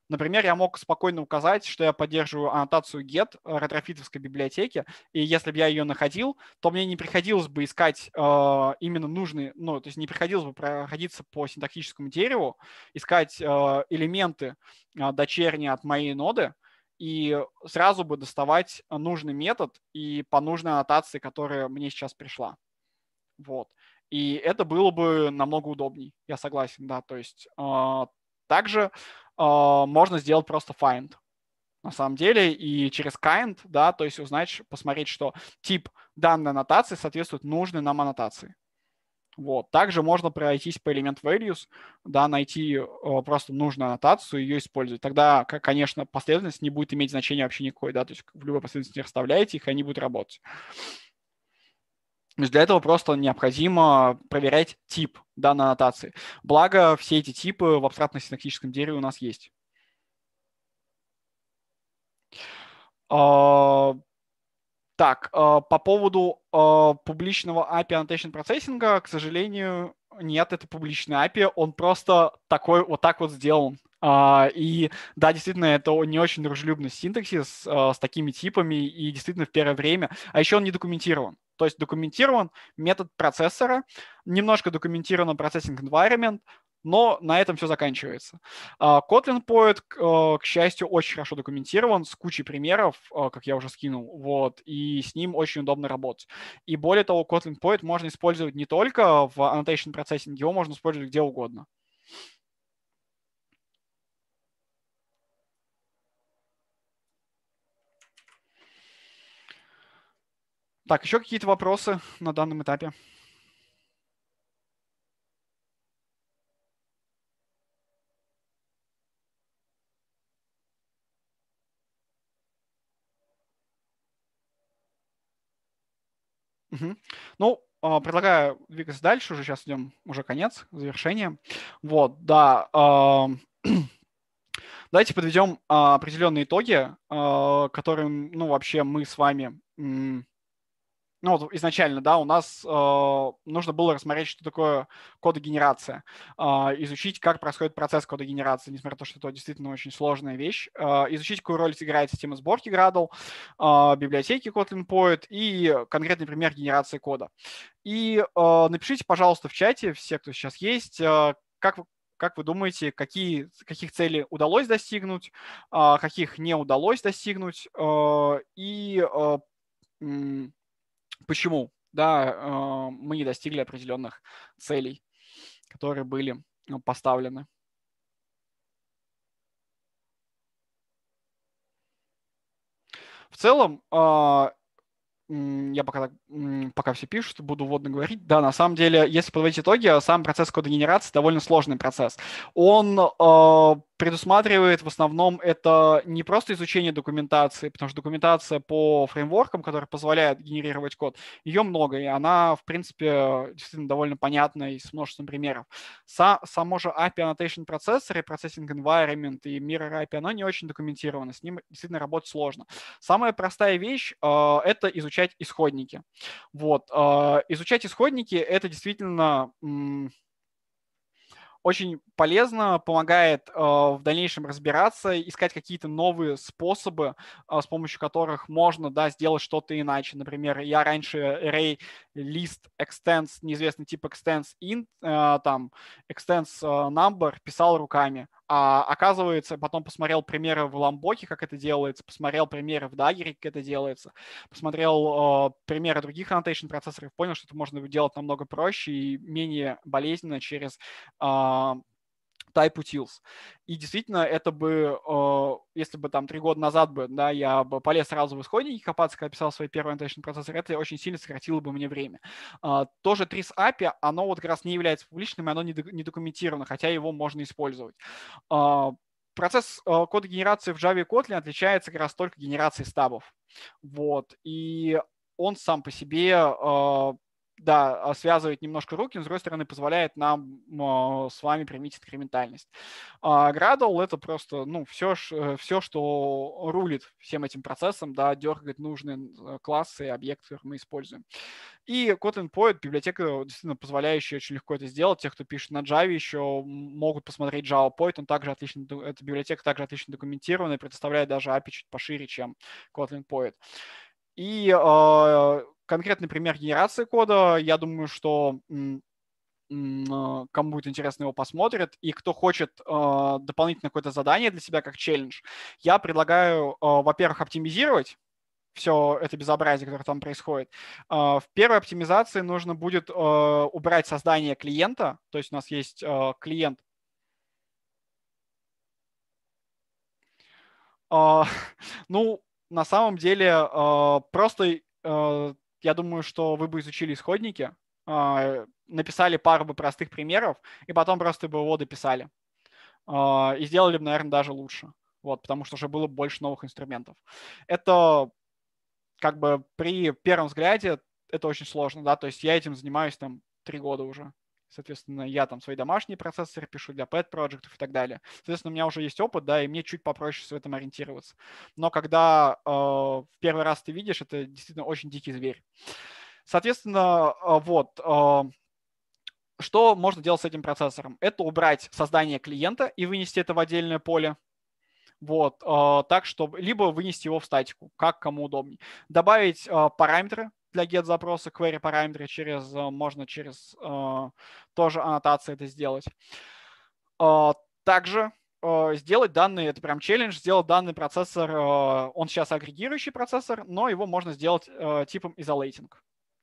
Например, я мог спокойно указать, что я поддерживаю аннотацию get ретрофитовской библиотеки, и если бы я ее находил, то мне не приходилось бы искать именно нужные, ну, то есть не приходилось бы проходиться по синтактическому дереву, искать элементы дочерние от моей ноды, и сразу бы доставать нужный метод и по нужной аннотации, которая мне сейчас пришла. Вот. И это было бы намного удобней, я согласен, да. То есть э, также э, можно сделать просто find на самом деле, и через kind, да, то есть узнать, посмотреть, что тип данной аннотации соответствует нужной нам аннотации. Вот. Также можно пройтись по элемент values, да, найти э, просто нужную аннотацию и ее использовать. Тогда, конечно, последовательность не будет иметь значения вообще никакой, да, то есть в любой последовательности их вставляете их, и они будут работать. То есть для этого просто необходимо проверять тип данной аннотации. Благо, все эти типы в абстрактно-синтактическом дереве у нас есть. А, так, э, по поводу э, публичного API annotation процессинга, к сожалению, нет, это публичный API, он просто такой вот так вот сделан. А, и да, действительно, это не очень дружелюбный синтаксис э, с такими типами, и действительно в первое время. А еще он не документирован. То есть документирован метод процессора, немножко документирован процессинг environment, но на этом все заканчивается. А, Kotlin Poet, э, к счастью, очень хорошо документирован, с кучей примеров, э, как я уже скинул, вот, и с ним очень удобно работать. И более того, Kotlin Poet можно использовать не только в annotation процессинге, его можно использовать где угодно. Так, еще какие-то вопросы на данном этапе? Угу. Ну, а, предлагаю двигаться дальше, уже сейчас идем, уже конец, завершение. Вот, да. А, давайте подведем а, определенные итоги, которым, ну, вообще мы с вами ну, вот изначально, да, у нас э, нужно было рассмотреть, что такое кодогенерация, э, изучить, как происходит процесс кодогенерации, несмотря на то, что это действительно очень сложная вещь, э, изучить, какую роль играет система сборки Gradle, э, библиотеки Kotlin Poet и конкретный пример генерации кода. И э, напишите, пожалуйста, в чате, все, кто сейчас есть, э, как как вы думаете, какие, каких целей удалось достигнуть, э, каких не удалось достигнуть, э, и э, Почему? Да, э, мы не достигли определенных целей, которые были ну, поставлены. В целом, э, я пока, пока все пишут, буду вводно говорить. Да, на самом деле, если подводить итоги, сам процесс кодогенерации довольно сложный процесс. Он э, предусматривает в основном это не просто изучение документации, потому что документация по фреймворкам, которая позволяет генерировать код, ее много, и она, в принципе, действительно довольно понятна и с множеством примеров. Са, само же API Annotation Processor и Processing Environment и Mirror API, оно не очень документировано, с ним действительно работать сложно. Самая простая вещь э, это изучать исходники. Вот. Э, изучать исходники — это действительно... М- очень полезно, помогает э, в дальнейшем разбираться, искать какие-то новые способы, э, с помощью которых можно, да, сделать что-то иначе. Например, я раньше array list extends, неизвестный тип extends int, э, там extends number писал руками, а оказывается, потом посмотрел примеры в Ламбоке, как это делается, посмотрел примеры в Дагере, как это делается, посмотрел э, примеры других annotation процессоров, понял, что это можно делать намного проще и менее болезненно через э, type utils. И действительно, это бы, э, если бы там три года назад бы, да, я бы полез сразу в исходники копаться, когда писал свои первые annotation процессоры, это очень сильно сократило бы мне время. Э, тоже TRIS API, оно вот как раз не является публичным, и оно не, не документировано, хотя его можно использовать. Э, процесс э, кода генерации в Java и Kotlin отличается как раз только генерацией стабов. Вот. И он сам по себе э, да, а, связывает немножко руки, но, с другой стороны, позволяет нам а, с вами применить экспериментальность. А, Gradle — это просто, ну, все, э, все, что рулит всем этим процессом, да, дергает нужные э, классы и объекты, которые мы используем. И Kotlin Poet — библиотека, действительно позволяющая очень легко это сделать. Те, кто пишет на Java, еще могут посмотреть Java Poet, он также отлично, эта библиотека также отлично документирована и предоставляет даже API чуть пошире, чем Kotlin Poet. И конкретный пример генерации кода. Я думаю, что э, кому будет интересно, его посмотрят. И кто хочет э, дополнительно какое-то задание для себя как челлендж, я предлагаю, э, во-первых, оптимизировать все это безобразие, которое там происходит. Э, в первой оптимизации нужно будет э, убрать создание клиента. То есть у нас есть э, клиент. Э, ну, на самом деле, э, просто э, я думаю, что вы бы изучили исходники, а, написали пару бы простых примеров, и потом просто бы его дописали. А, и сделали бы, наверное, даже лучше. Вот, потому что уже было больше новых инструментов. Это как бы при первом взгляде это очень сложно, да, то есть я этим занимаюсь там три года уже. Соответственно, я там свои домашние процессоры пишу для pet проектов и так далее. Соответственно, у меня уже есть опыт, да, и мне чуть попроще в этом ориентироваться. Но когда э, первый раз ты видишь, это действительно очень дикий зверь. Соответственно, э, вот, э, что можно делать с этим процессором? Это убрать создание клиента и вынести это в отдельное поле. Вот, э, так чтобы либо вынести его в статику, как кому удобнее. Добавить э, параметры, для get запроса query параметры через, э, можно через э, тоже аннотации это сделать. Э, также сделать данные, это прям челлендж, сделать данный процессор, он сейчас агрегирующий процессор, но его можно сделать типом isolating.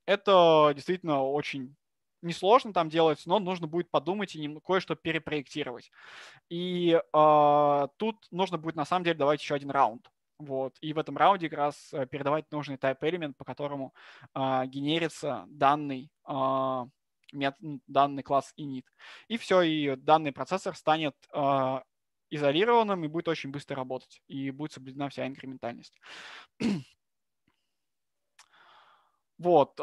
Это действительно очень несложно там делать, но нужно будет подумать и кое-что перепроектировать. И э, тут нужно будет на самом деле давать еще один раунд. Вот. И в этом раунде как раз э, передавать нужный type элемент, по которому э, генерится данный, э, мет, данный класс init. И все, и данный процессор станет э, изолированным и будет очень быстро работать. И будет соблюдена вся инкрементальность. вот.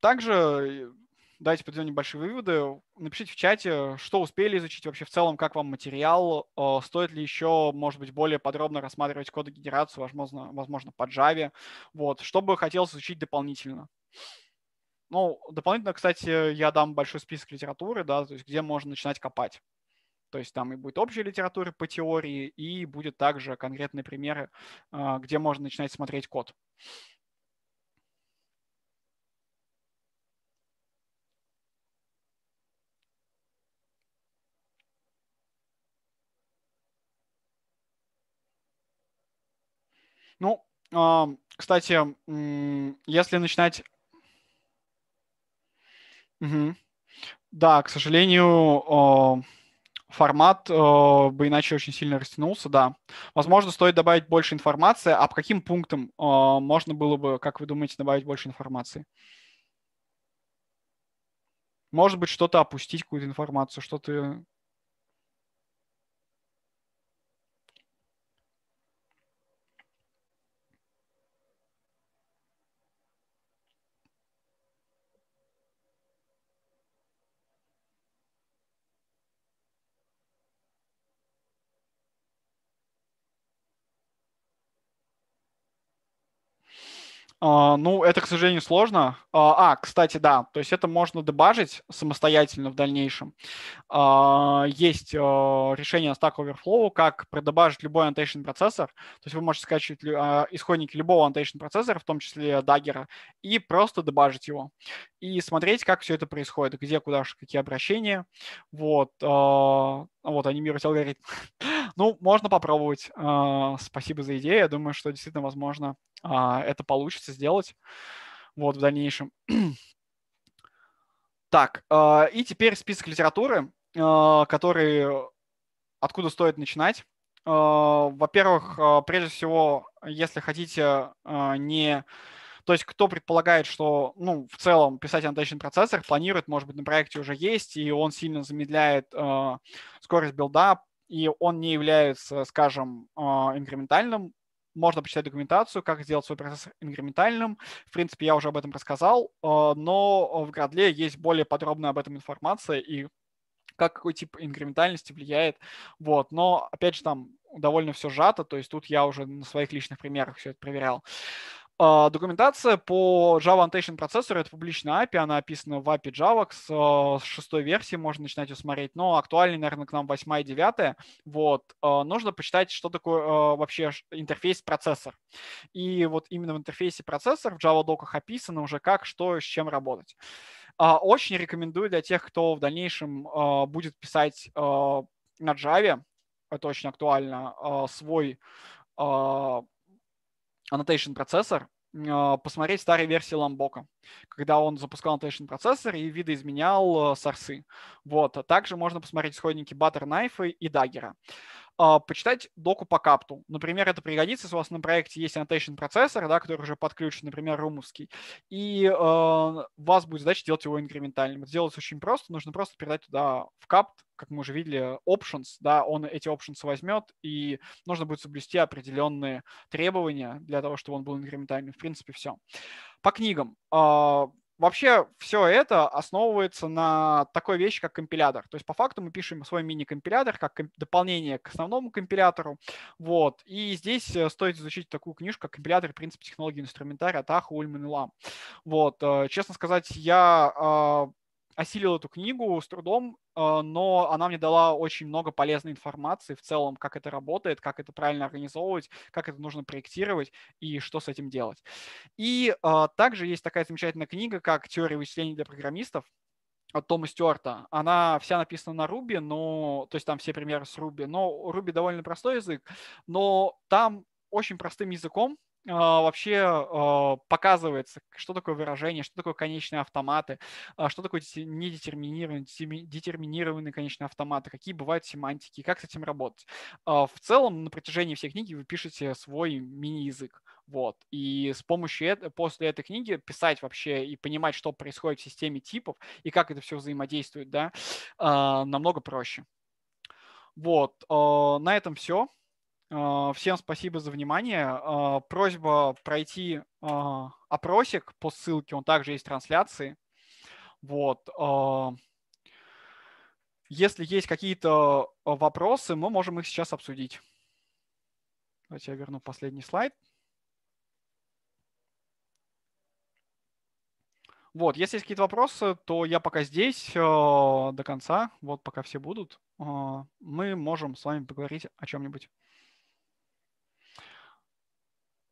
Также э, давайте подведем небольшие выводы. Напишите в чате, что успели изучить вообще в целом, как вам материал, э, стоит ли еще, может быть, более подробно рассматривать коды генерации, возможно, возможно по Java, вот, что бы хотелось изучить дополнительно. Ну, дополнительно, кстати, я дам большой список литературы, да, то есть где можно начинать копать. То есть там и будет общая литература по теории, и будет также конкретные примеры, э, где можно начинать смотреть код. Ну, кстати, если начинать... Угу. Да, к сожалению, формат бы иначе очень сильно растянулся, да. Возможно, стоит добавить больше информации. А по каким пунктам можно было бы, как вы думаете, добавить больше информации? Может быть, что-то опустить, какую-то информацию, что-то А, ну, это, к сожалению, сложно. А, а, кстати, да, то есть это можно дебажить самостоятельно в дальнейшем. А, есть решение Stack Overflow, как продебажить любой annotation процессор. То есть вы можете скачивать исходники любого annotation процессора, в том числе Dagger, и просто дебажить его. И смотреть, как все это происходит, где, куда, какие обращения. Вот, вот анимировать алгоритм. Ну, можно попробовать. А, спасибо за идею. Я думаю, что действительно, возможно, а, это получится сделать вот в дальнейшем. Так, а, и теперь список литературы, который, откуда стоит начинать. Во-первых, прежде всего, если хотите не то есть кто предполагает, что, ну, в целом писать annotation процессор планирует, может быть, на проекте уже есть, и он сильно замедляет э, скорость билда, и он не является, скажем, а, инкрементальным, можно почитать документацию, как сделать свой процесс инкрементальным. В принципе, я уже об этом рассказал, а, но в Градле есть более подробная об этом информация и как какой тип инкрементальности влияет. Вот. Но, опять же, там довольно все сжато, то есть тут я уже на своих личных примерах все это проверял. А, документация по Java Annotation процессору — это публичная API, она описана в API Java а, с шестой версии, можно начинать ее смотреть, но актуальнее, наверное, к нам восьмая и девятая. Вот. А, нужно почитать, что такое вообще интерфейс-процессор. И вот именно в интерфейсе процессор в Java доках описано уже как, что, с чем работать. Очень рекомендую для тех, кто в дальнейшем будет писать на Java, это очень актуально, свой annotation процессор, э, посмотреть старые версии Ламбока, когда он запускал annotation процессор и видоизменял э, сорсы. Вот. А также можно посмотреть исходники Butter Knife и Dagger. А, почитать доку по капту. Например, это пригодится, если у вас на проекте есть annotation процессор, да, который уже подключен, например, румовский, и у э, вас будет задача делать его инкрементальным. Это делается очень просто, нужно просто передать туда в капт, как мы уже видели, options, да, он эти options возьмет, и нужно будет соблюсти определенные требования для того, чтобы он был инкрементальным. В принципе, все. По книгам. А, Вообще все это основывается на такой вещи, как компилятор. То есть по факту мы пишем свой мини-компилятор как дополнение к основному компилятору. Вот. И здесь э, стоит изучить такую книжку, как компилятор принцип технологии инструментария от Аха, Ульман и Лам. Вот. Э, честно сказать, я а, осилил эту книгу с трудом, а, но она мне дала очень много полезной информации в целом, как это работает, как это правильно организовывать, как это нужно проектировать и что с этим делать. И а, также есть такая замечательная книга, как «Теория вычислений для программистов», от Тома Стюарта. Она вся написана на Ruby, но, то есть там все примеры с Ruby, но Ruby довольно простой язык, но там очень простым языком а, вообще а, показывается, что такое выражение, что такое конечные автоматы, а, что такое недетерминированные, детерминированные конечные автоматы, какие бывают семантики, как с этим работать. В целом на протяжении всей книги вы пишете свой мини-язык. Вот. И с помощью этого, после этой книги писать вообще и понимать, что происходит в системе типов и как это все взаимодействует, да, намного проще. Вот. На этом все. А, всем спасибо за внимание. А, просьба пройти а, опросик по ссылке, он также есть в трансляции. Вот. Если есть какие-то вопросы, мы можем их сейчас обсудить. Давайте я верну последний слайд. Вот, если есть какие-то вопросы, то я пока здесь до конца, вот пока все будут, мы можем с вами поговорить о чем-нибудь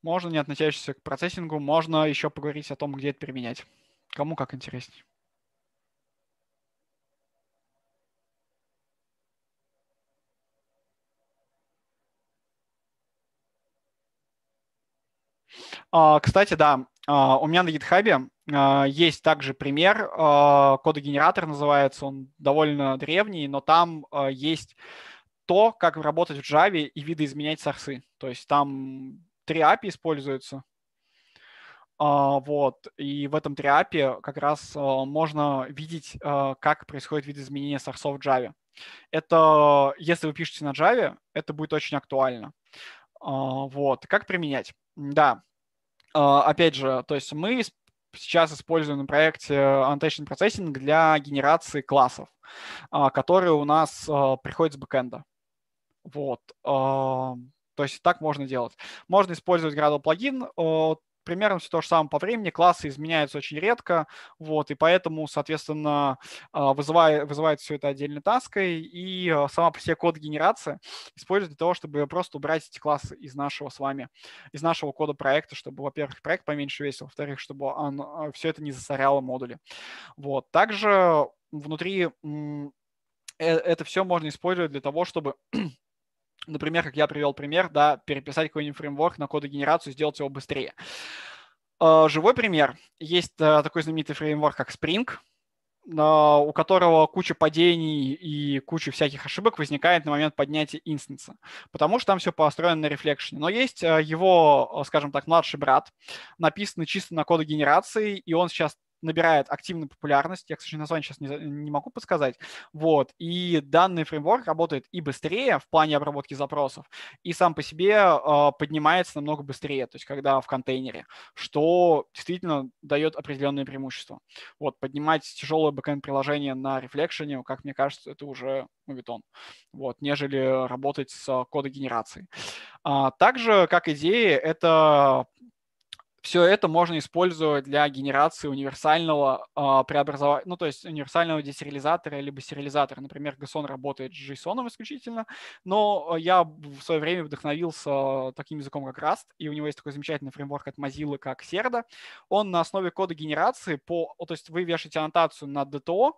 можно, не относящийся к процессингу, можно еще поговорить о том, где это применять. Кому как интереснее. А, кстати, да, а, у меня на GitHub а, есть также пример, кодогенератор называется, он довольно древний, но там есть то, как работать в Java и видоизменять сорсы. То есть там три API используются. А, вот. И в этом триапе как раз а, можно видеть, а, как происходит вид изменения сорсов в Java. Это, если вы пишете на Java, это будет очень актуально. Вот. Как применять? Да. Опять же, то есть мы сейчас используем на проекте Annotation Processing для генерации классов, которые у нас приходят с бэкэнда. Вот. То есть так можно делать. Можно использовать Gradle плагин, примерно все то же самое по времени, классы изменяются очень редко, вот, и поэтому, соответственно, а, вызывает, вызывает все это отдельной таской, и а, сама по себе код генерация используется для того, чтобы просто убрать эти классы из нашего с вами, из нашего кода проекта, чтобы, во-первых, проект поменьше весил, во-вторых, чтобы он, а, все это не засоряло модули. Вот, также внутри э, это все можно использовать для того, чтобы например, как я привел пример, да, переписать какой-нибудь фреймворк на кодогенерацию, сделать его быстрее. А, живой пример. Есть э, такой знаменитый фреймворк, как Spring, у которого куча падений и куча всяких ошибок возникает на момент поднятия инстанса, потому что там все построено на рефлекшене. Но есть э, его, э, скажем так, младший брат, написанный чисто на кодогенерации, и он сейчас набирает активную популярность. Я, к сожалению, название сейчас не, не могу подсказать. Вот. И данный фреймворк работает и быстрее в плане обработки запросов, и сам по себе э, поднимается намного быстрее, то есть когда в контейнере, что действительно дает определенные преимущества. Вот, поднимать тяжелое бэкэнд-приложение на рефлекшене, как мне кажется, это уже мувитон, вот, нежели работать с кодогенерацией. А, также, как идея, это все это можно использовать для генерации универсального э, а, преобразования, ну, то есть универсального десериализатора либо сериализатора. Например, Gson работает с JSON исключительно, но я в свое время вдохновился таким языком, как Rust, и у него есть такой замечательный фреймворк от Mozilla, как Serda. Он на основе кода генерации по... То есть вы вешаете аннотацию на DTO,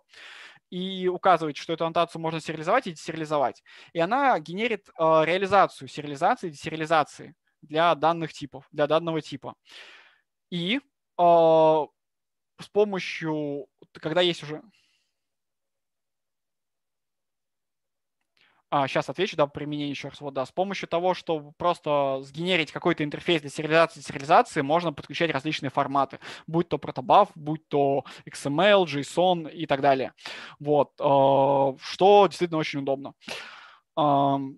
и указывает, что эту аннотацию можно сериализовать и десериализовать. И она генерит э, реализацию сериализации и десериализации для данных типов, для данного типа. И э, с помощью, когда есть уже... А, сейчас отвечу, да, применение еще раз. Вот, да, с помощью того, что просто сгенерить какой-то интерфейс для сериализации сериализации, можно подключать различные форматы, будь то протобаф, будь то XML, JSON эм и так далее. Вот, э, что действительно очень удобно. Um,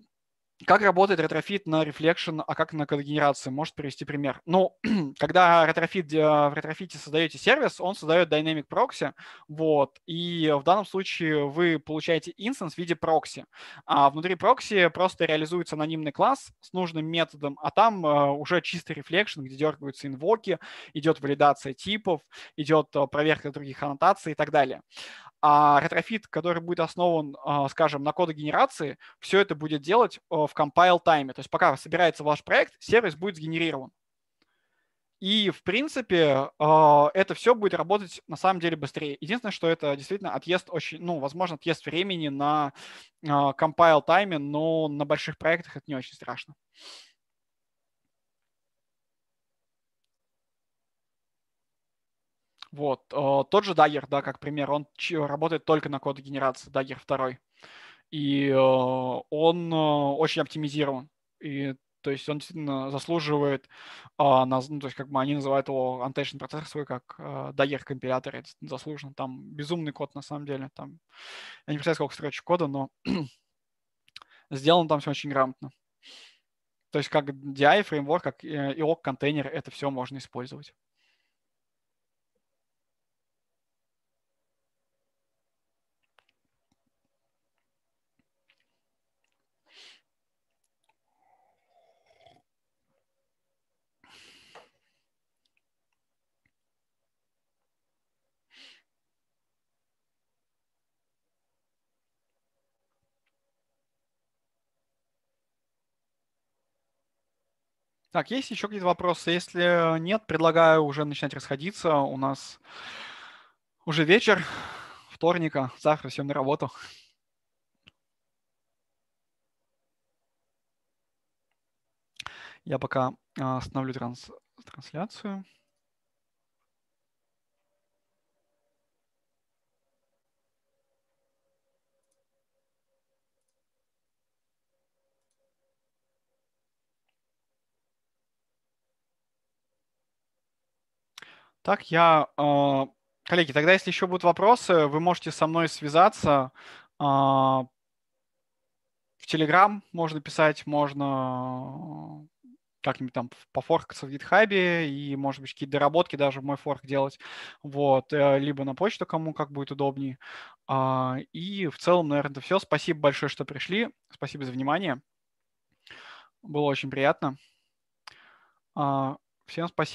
как работает ретрофит на Reflection, а как на когенерации? Может привести пример? Ну, когда ретрофит, э, в ретрофите создаете сервис, он создает Dynamic Proxy, вот, и в данном случае вы получаете инстанс в виде прокси. А внутри прокси просто реализуется анонимный класс с нужным методом, а там э, уже чистый Reflection, где дергаются инвоки, идет валидация типов, идет э, проверка других аннотаций и так далее. А ретрофит, который будет основан, а, скажем, на кодогенерации, все это будет делать а, в compile тайме. То есть пока собирается ваш проект, сервис будет сгенерирован. И, в принципе, а, это все будет работать на самом деле быстрее. Единственное, что это действительно отъезд очень, ну, возможно, отъезд времени на compile тайме, но на больших проектах это не очень страшно. Вот. Э, тот же Dagger, да, как пример, он работает только на код генерации, Dagger 2. И э, он э, очень оптимизирован. И то есть он действительно заслуживает, а, ну, то есть как бы они называют его annotation процессор свой как Dagger компилятор, это заслуженно. Там безумный код на самом деле. Там, я не представляю, сколько строчек кода, но сделано там все очень грамотно. То есть как DI фреймворк, как IOC контейнер, это все можно использовать. Так, есть еще какие-то вопросы? Если нет, предлагаю уже начинать расходиться. У нас уже вечер вторника. Завтра всем на работу. Я пока а, остановлю транс трансляцию. Так, я... Э, коллеги, тогда, если еще будут вопросы, вы можете со мной связаться. Э, в Telegram можно писать, можно как-нибудь там пофоркаться в GitHub и, может быть, какие-то доработки даже в мой форк делать, вот, э, либо на почту кому как будет удобнее. А, и в целом, наверное, это все. Спасибо большое, что пришли. Спасибо за внимание. Было очень приятно. Всем спасибо.